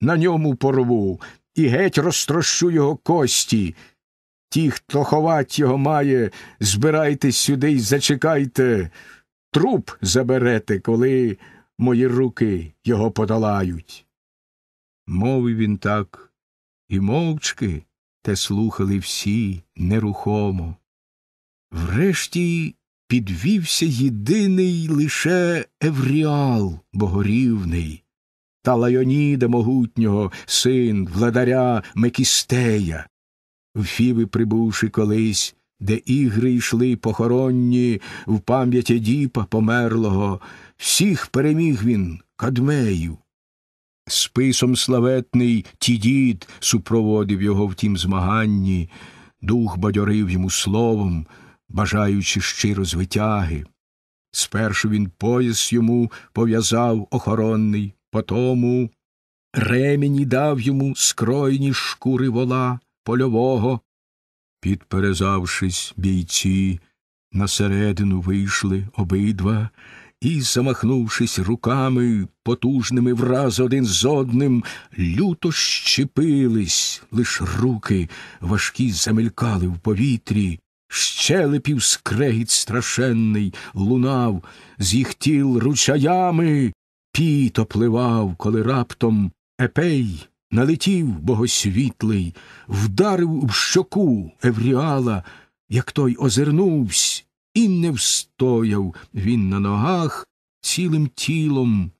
на ньому порву і геть розтрощу його кості. Ті, хто ховать його має, збирайтесь сюди і зачекайте, труп заберете, коли мої руки його подолають. Мовив він так, і мовчки те слухали всі нерухомо. Врешті підвівся єдиний лише Евріал богорівний та Лайоніда могутнього, син владаря Мекістея. В Фіви прибувши колись, де ігри йшли похоронні в пам'яті діпа померлого, всіх переміг він кадмею. Списом славетний тідід супроводив його в тім змаганні, дух бадьорив йому словом бажаючи щиро звитяги. Спершу він пояс йому пов'язав охоронний, потому ремені дав йому скройні шкури вола польового. Підперезавшись, бійці, на середину вийшли обидва і, замахнувшись руками, потужними враз один з одним, люто щепились, лиш руки важкі замелькали в повітрі щелепів скрегіт страшенний лунав, з їх тіл ручаями піт опливав, коли раптом епей налетів богосвітлий, вдарив в щоку Евріала, як той озирнувсь, і не встояв він на ногах цілим тілом,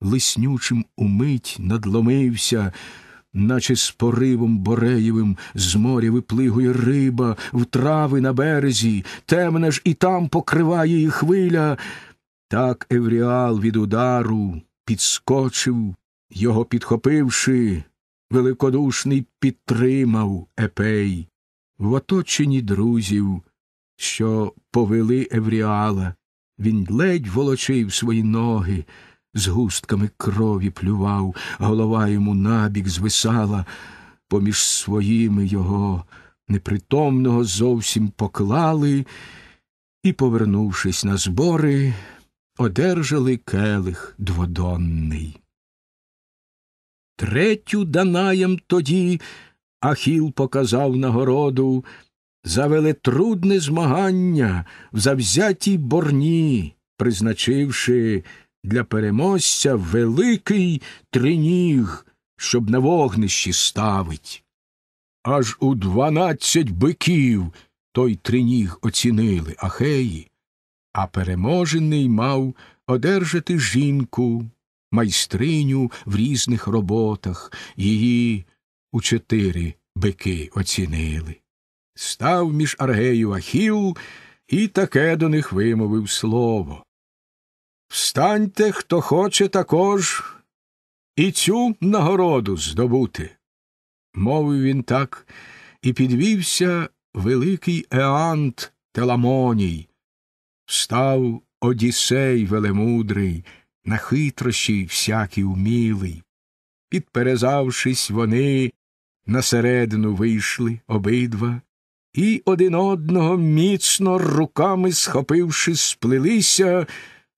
лиснючим умить надломився наче з поривом Бореєвим з моря виплигує риба, в трави на березі, темна ж і там покриває її хвиля. Так Евріал від удару підскочив, його підхопивши, великодушний підтримав Епей. В оточенні друзів, що повели Евріала, він ледь волочив свої ноги з густками крові плював, голова йому набік звисала, поміж своїми його непритомного зовсім поклали і, повернувшись на збори, одержали келих дводонний. Третю Данаєм тоді Ахіл показав нагороду за велетрудне змагання в завзятій борні, призначивши для переможця великий триніг, щоб на вогнищі ставить. Аж у дванадцять биків той триніг оцінили ахеї, а переможений мав одержати жінку, майстриню в різних роботах, її у чотири бики оцінили. Став між Аргею Ахіл і таке до них вимовив слово. Встаньте, хто хоче також і цю нагороду здобути. Мовив він так, і підвівся великий Еант Теламоній. Встав Одіссей велемудрий, на хитрощі всякий умілий. Підперезавшись, вони на середину вийшли обидва і один одного міцно руками схопивши, сплелися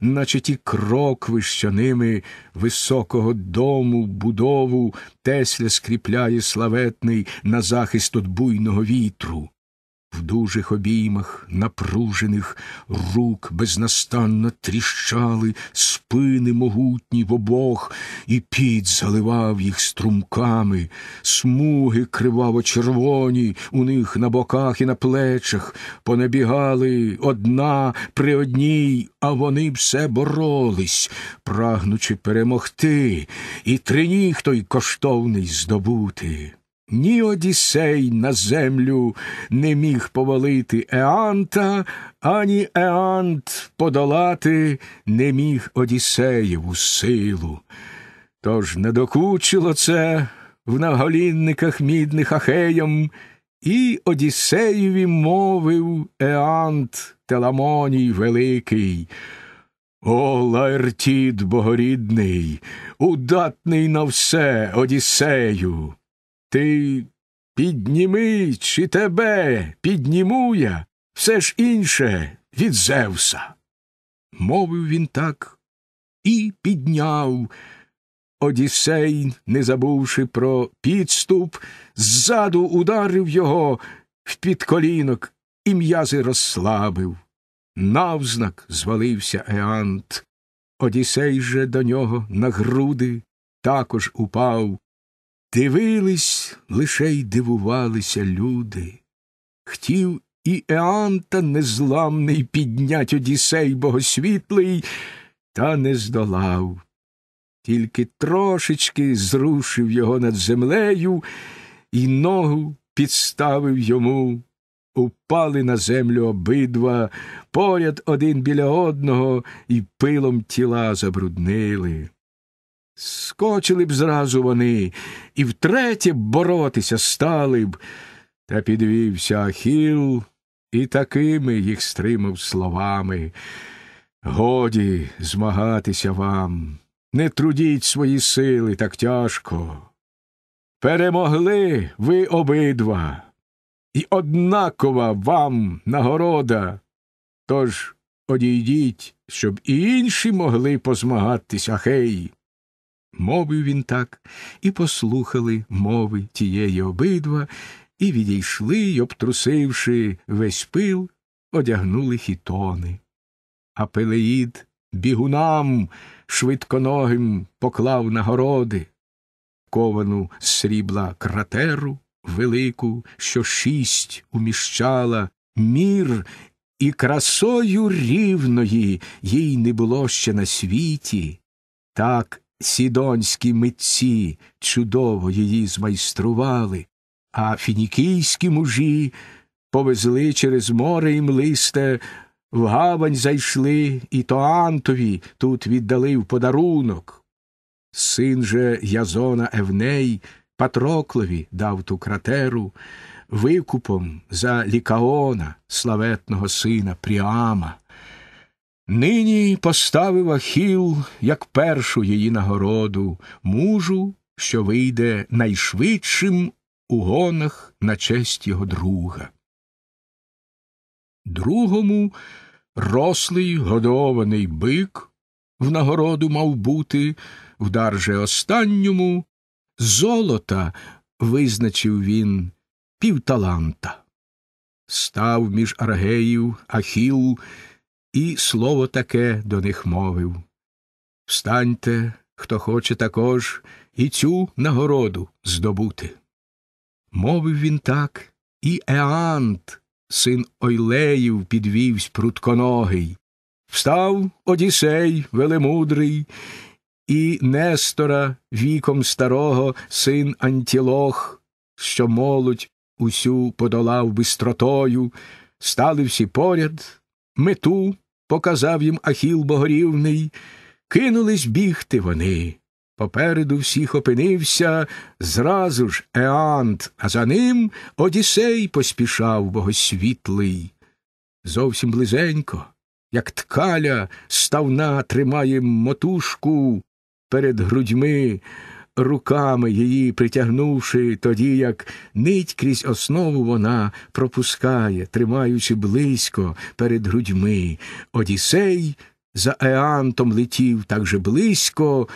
наче ті крокви, що ними високого дому, будову Тесля скріпляє славетний на захист від буйного вітру. В дужих обіймах напружених рук безнастанно тріщали спини могутні в обох, і піт заливав їх струмками, смуги криваво червоні у них на боках і на плечах, понабігали одна при одній, а вони все боролись, прагнучи перемогти, і триніг той коштовний здобути. Ні Одіссей на землю не міг повалити Еанта, ані Еант подолати не міг Одіссеєву силу. Тож надокучило це в наголінниках мідних Ахеям, і Одіссеєві мовив Еант Теламоній Великий. О, Лаертід богорідний, удатний на все Одіссею. Ти підніми чи тебе підніму я, все ж інше від Зевса. Мовив він так і підняв. Одіссей, не забувши про підступ, ззаду ударив його в підколінок і м'язи розслабив. Навзнак звалився Еант. Одіссей же до нього на груди також упав, Дивились лише й дивувалися люди. Хтів і Еанта незламний піднять Одісей богосвітлий, та не здолав. Тільки трошечки зрушив його над землею і ногу підставив йому. Упали на землю обидва поряд один біля одного і пилом тіла забруднили. Скочили б зразу вони, і втретє боротися стали б. Та підвівся Ахіл і такими їх стримав словами. Годі змагатися вам, не трудіть свої сили так тяжко. Перемогли ви обидва, і однакова вам нагорода. Тож одійдіть, щоб і інші могли позмагатися, хей мовив він так, і послухали мови тієї обидва, і відійшли й, обтрусивши весь пил, одягнули хітони. А Пелеїд бігунам швидконогим поклав нагороди, ковану з срібла кратеру велику, що шість уміщала мір. І красою рівної їй не було ще на світі, так Сідонські митці чудово її змайстрували, а фінікійські мужі повезли через море і млисте, в гавань зайшли і Тоантові тут віддали в подарунок. Син же Язона Евней Патроклові дав ту кратеру викупом за лікаона, славетного сина Пріама. Нині поставив Ахіл, як першу її нагороду, мужу, що вийде найшвидшим у гонах на честь його друга. Другому рослий годований бик в нагороду мав бути, вдар же останньому золота визначив він півталанта. Став між аргеїв Ахіл і слово таке до них мовив Встаньте, хто хоче також і цю нагороду здобути. Мовив він так, і Еант, син Ойлеїв, підвівсь прутконогий. Встав Одісей велемудрий, і Нестора віком старого син Антілох, що молодь усю подолав бистротою, стали всі поряд, мету показав їм Ахіл Богорівний, кинулись бігти вони. Попереду всіх опинився зразу ж Еант, а за ним Одіссей поспішав богосвітлий. Зовсім близенько, як ткаля ставна тримає мотушку перед грудьми руками її притягнувши, тоді як нить крізь основу вона пропускає, тримаючи близько перед грудьми. Одіссей за Еантом летів так же близько,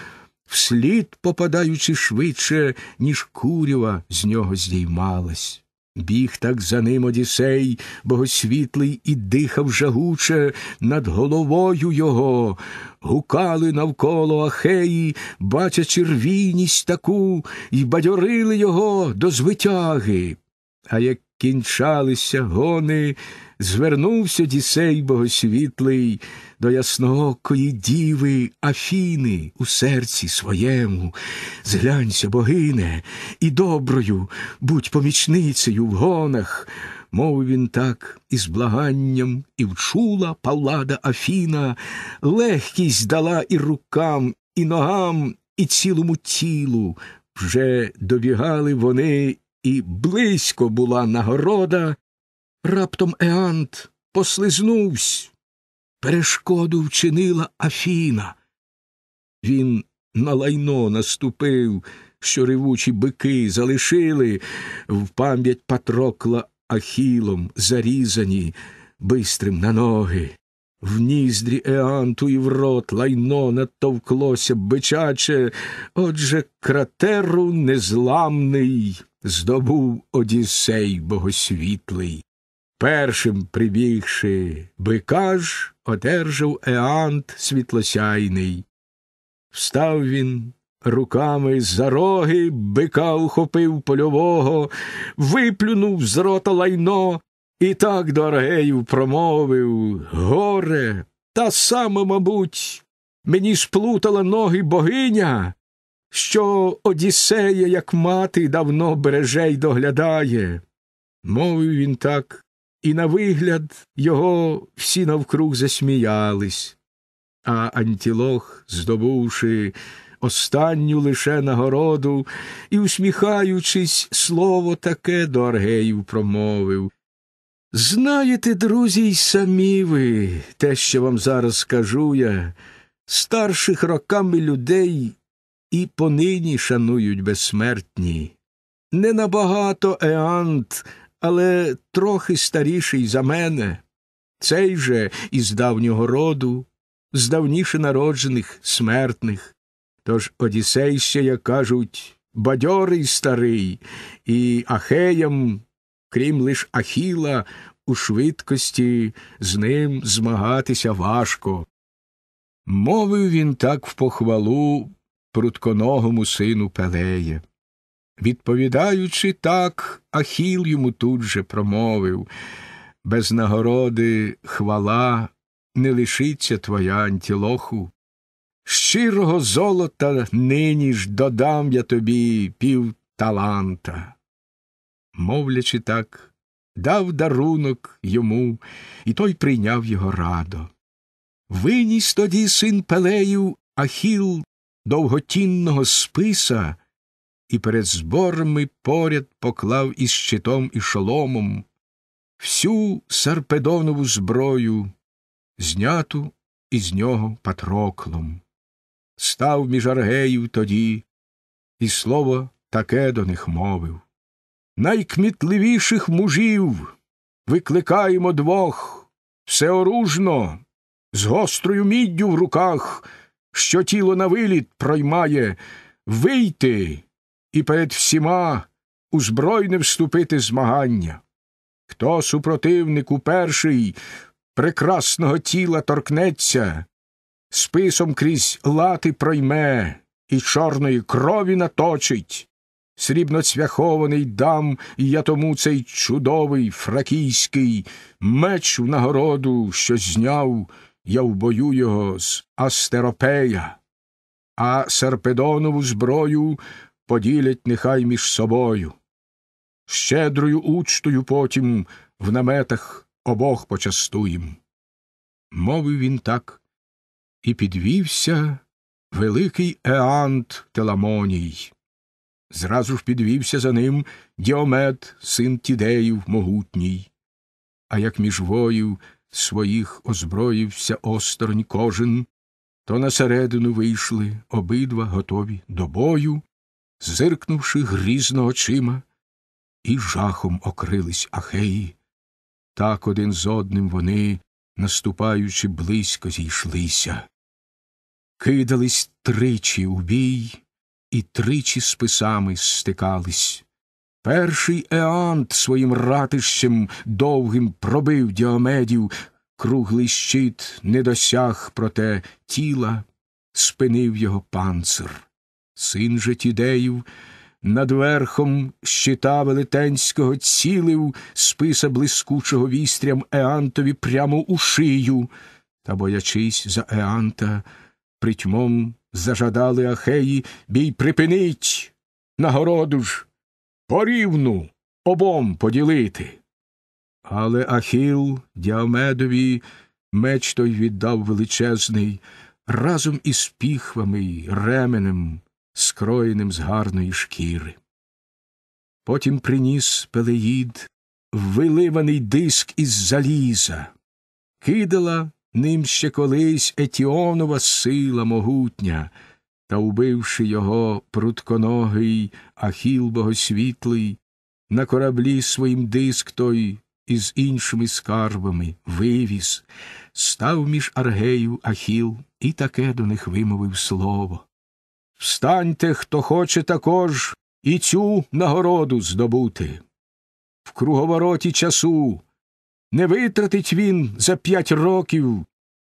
вслід попадаючи швидше, ніж курява з нього здіймалась. Біг так за ним одісей, богосвітлий і дихав жагуче над головою його, гукали навколо Ахеї, бачачи рвійність таку, і бадьорили його до звитяги. А як кінчалися гони, звернувся Дісей Богосвітлий до ясноокої діви Афіни у серці своєму. Зглянься, богине, і доброю будь помічницею в гонах. Мов він так із благанням, і вчула Павлада Афіна, легкість дала і рукам, і ногам, і цілому тілу. Вже добігали вони, і близько була нагорода, Раптом Еант послизнувсь, перешкоду вчинила Афіна. Він на лайно наступив, що ревучі бики залишили в пам'ять патрокла Ахілом, зарізані бистрим на ноги. В ніздрі Еанту і в рот лайно надтовклося бичаче, отже кратеру незламний здобув Одіссей богосвітлий. Першим прибігши бика одержав Еант світлосяйний. Встав він руками за роги, бика ухопив польового, виплюнув з рота лайно і так до Аргеїв промовив Горе, та саме, мабуть, мені сплутала ноги богиня, що Одіссея, як мати, давно береже й доглядає. Мовив він так і на вигляд його всі навкруг засміялись, а Антілох, здобувши останню лише нагороду і, усміхаючись, слово таке до Аргеїв промовив. Знаєте, друзі, й самі ви, те, що вам зараз скажу я, старших роками людей і понині шанують безсмертні. Не набагато Еант але трохи старіший за мене, цей же із давнього роду, з давніше народжених смертних. Тож Одіссей ще, як кажуть, бадьорий старий, і ахеям, крім лиш Ахіла, у швидкості з ним змагатися важко. Мовив він так в похвалу прутконогому сину Пелеє. Відповідаючи так, Ахіл йому тут же промовив без нагороди хвала не лишиться твоя антілоху. Щирого золота нині ж додам я тобі пів таланта. Мовлячи так, дав дарунок йому, і той прийняв його радо. Виніс тоді син Пелею Ахіл довготінного списа і перед зборами поряд поклав із щитом і шоломом всю Сарпедонову зброю, зняту із нього патроклом. Став між аргеїв тоді, і слово таке до них мовив. Найкмітливіших мужів викликаємо двох всеоружно, з гострою міддю в руках, що тіло на виліт проймає, вийти і перед всіма у збройне вступити змагання. Хто супротивнику перший прекрасного тіла торкнеться, списом крізь лати пройме і чорної крові наточить, срібно цвяхований дам я тому цей чудовий фракійський меч в нагороду, що зняв я в бою його з Астеропея, а Серпедонову зброю поділять нехай між собою. Щедрою учтою потім в наметах обох почастуєм. Мовив він так, і підвівся великий Еант Теламоній. Зразу ж підвівся за ним Діомет, син Тідеїв могутній. А як між воїв своїх озброївся осторонь кожен, то на середину вийшли обидва готові до бою зиркнувши грізно очима, і жахом окрились ахеї. Так один з одним вони, наступаючи, близько зійшлися. Кидались тричі у бій, і тричі з писами стикались. Перший Еант своїм ратищем довгим пробив діомедів, круглий щит не досяг, проте тіла спинив його панцир. Син же Тідеїв над верхом щита велетенського цілив списа блискучого вістрям Еантові прямо у шию, та, боячись за Еанта, притьмом зажадали Ахеї бій припинить, нагороду ж, порівну обом поділити. Але Ахіл Діамедові меч той віддав величезний, разом із піхвами й ременем скроєним з гарної шкіри. Потім приніс пелеїд виливаний диск із заліза, кидала ним ще колись Етіонова сила могутня, та, убивши його прутконогий ахіл богосвітлий, на кораблі своїм диск той із іншими скарбами вивіз, став між Аргею Ахіл і таке до них вимовив слово. Встаньте, хто хоче також і цю нагороду здобути. В круговороті часу не витратить він за п'ять років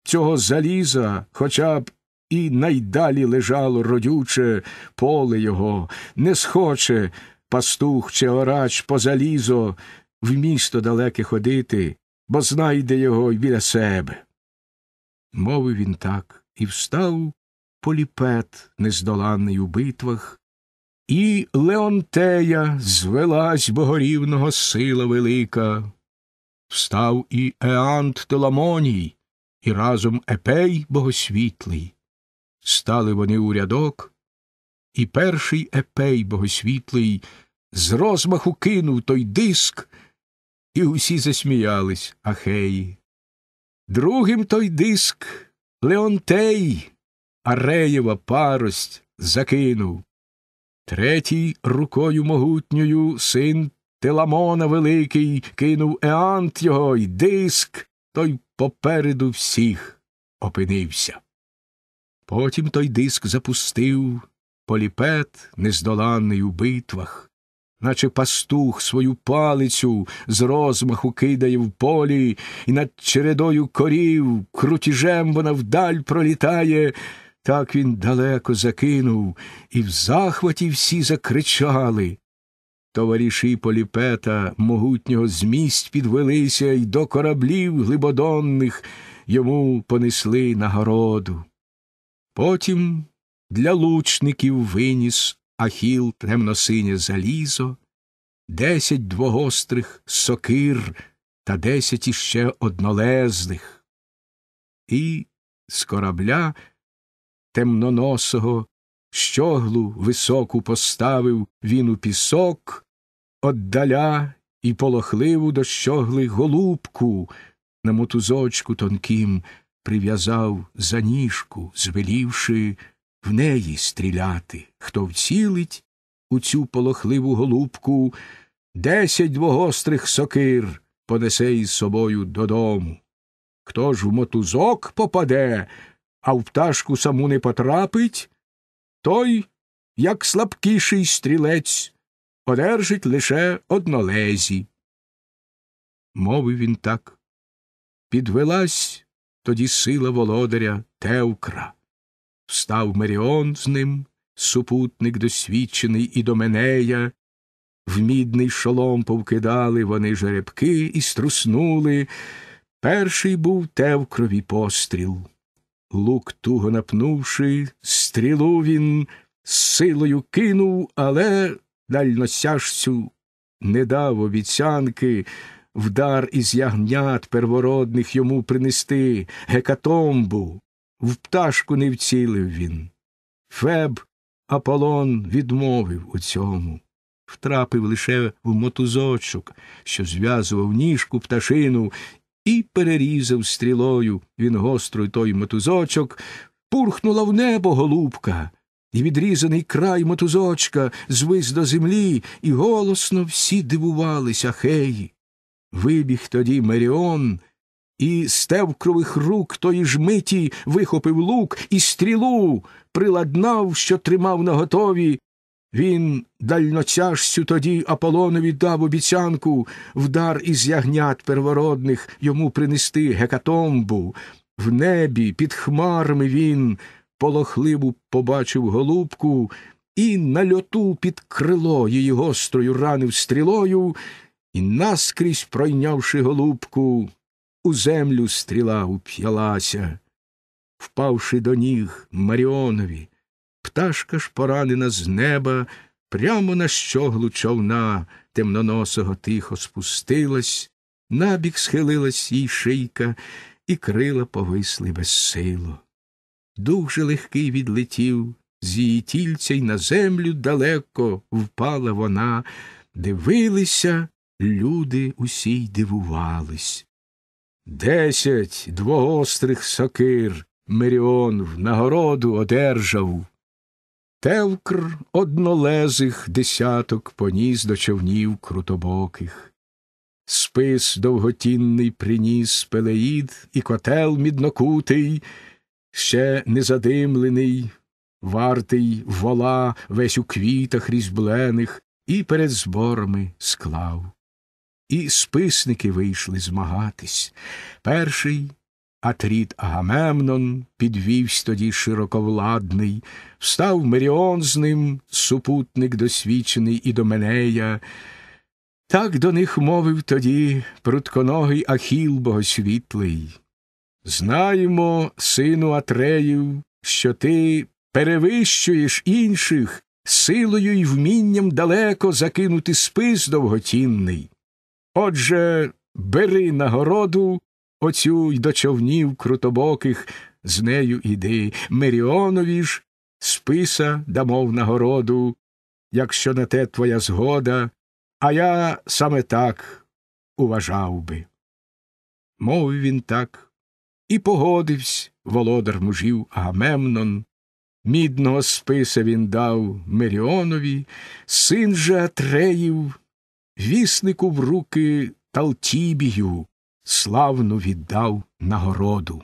цього заліза, хоча б і найдалі лежало родюче поле його, не схоче пастух чи орач по залізо в місто далеке ходити, бо знайде його й біля себе. Мовив він так і встав поліпет, нездоланний у битвах, і Леонтея звелась богорівного сила велика. Встав і Еант Теламоній, і разом Епей богосвітлий. Стали вони у рядок, і перший Епей богосвітлий з розмаху кинув той диск, і усі засміялись ахеї. Другим той диск Леонтей Ареєва парость закинув. Третій рукою могутньою син Теламона Великий кинув Еант його й диск, той попереду всіх опинився. Потім той диск запустив поліпет, нездоланний у битвах, наче пастух свою палицю з розмаху кидає в полі, і над чередою корів крутіжем вона вдаль пролітає. Так він далеко закинув, і в захваті всі закричали. Товариші поліпета могутнього з підвелися й до кораблів глибодонних йому понесли нагороду. Потім для лучників виніс ахіл темносинє залізо, десять двогострих сокир та десять іще однолезних. І з корабля темноносого, щоглу високу поставив він у пісок, оддаля і полохливу до щогли голубку на мотузочку тонким прив'язав за ніжку, звелівши в неї стріляти, хто вцілить у цю полохливу голубку десять двогострих сокир понесе із собою додому. Хто ж в мотузок попаде, а в пташку саму не потрапить, той, як слабкіший стрілець, одержить лише однолезі. Мовив він так. Підвелась тоді сила володаря Тевкра. Встав Меріон з ним, супутник досвідчений і до Менея, в мідний шолом повкидали вони жеребки і струснули. Перший був Тевкрові постріл. Лук, туго напнувши, стрілу він з силою кинув, але дальносяжцю не дав обіцянки вдар із ягнят первородних йому принести гекатомбу, в пташку не вцілив він. Феб Аполлон відмовив у цьому, втрапив лише в мотузочок, що зв'язував ніжку пташину і перерізав стрілою він гострою той мотузочок, пурхнула в небо голубка, і відрізаний край мотузочка звис до землі, і голосно всі дивувалися хеї. Вибіг тоді Меріон, і з тевкрових рук тої ж миті вихопив лук і стрілу, приладнав, що тримав на готові, він дальноцяжцю тоді Аполонові дав обіцянку вдар із ягнят первородних йому принести гекатомбу. В небі, під хмарами він полохливу побачив голубку і на льоту під крило її гострою ранив стрілою і, наскрізь пройнявши голубку, у землю стріла уп'ялася, впавши до ніг Маріонові. Пташка ж поранена з неба прямо на щоглу човна темноносого тихо спустилась, набік схилилась їй шийка, і крила повисли безсило. Дух же легкий відлетів з її тільця й на землю далеко впала вона. Дивилися люди усі й дивувались. Десять двоострих сокир Меріон в нагороду одержав. Тевкр однолезих десяток поніс до човнів крутобоких. Спис довготінний приніс пелеїд і котел міднокутий, ще незадимлений, вартий вола весь у квітах різьблених, і перед зборами склав. І списники вийшли змагатись. Перший Атріт Агамемнон підвівсь тоді широковладний, встав Меріон з ним, супутник досвідчений і до Менея. Так до них мовив тоді прутконогий Ахіл богосвітлий. Знаємо, сину Атреїв, що ти перевищуєш інших силою і вмінням далеко закинути спис довготінний. Отже, бери нагороду оцю й до човнів крутобоких, з нею іди, Меріонові ж списа дамов нагороду, якщо на те твоя згода, а я саме так уважав би. Мовив він так, і погодився володар мужів Агамемнон. Мідного списа він дав Меріонові, син же Атреїв, віснику в руки Талтібію, славну віддав нагороду.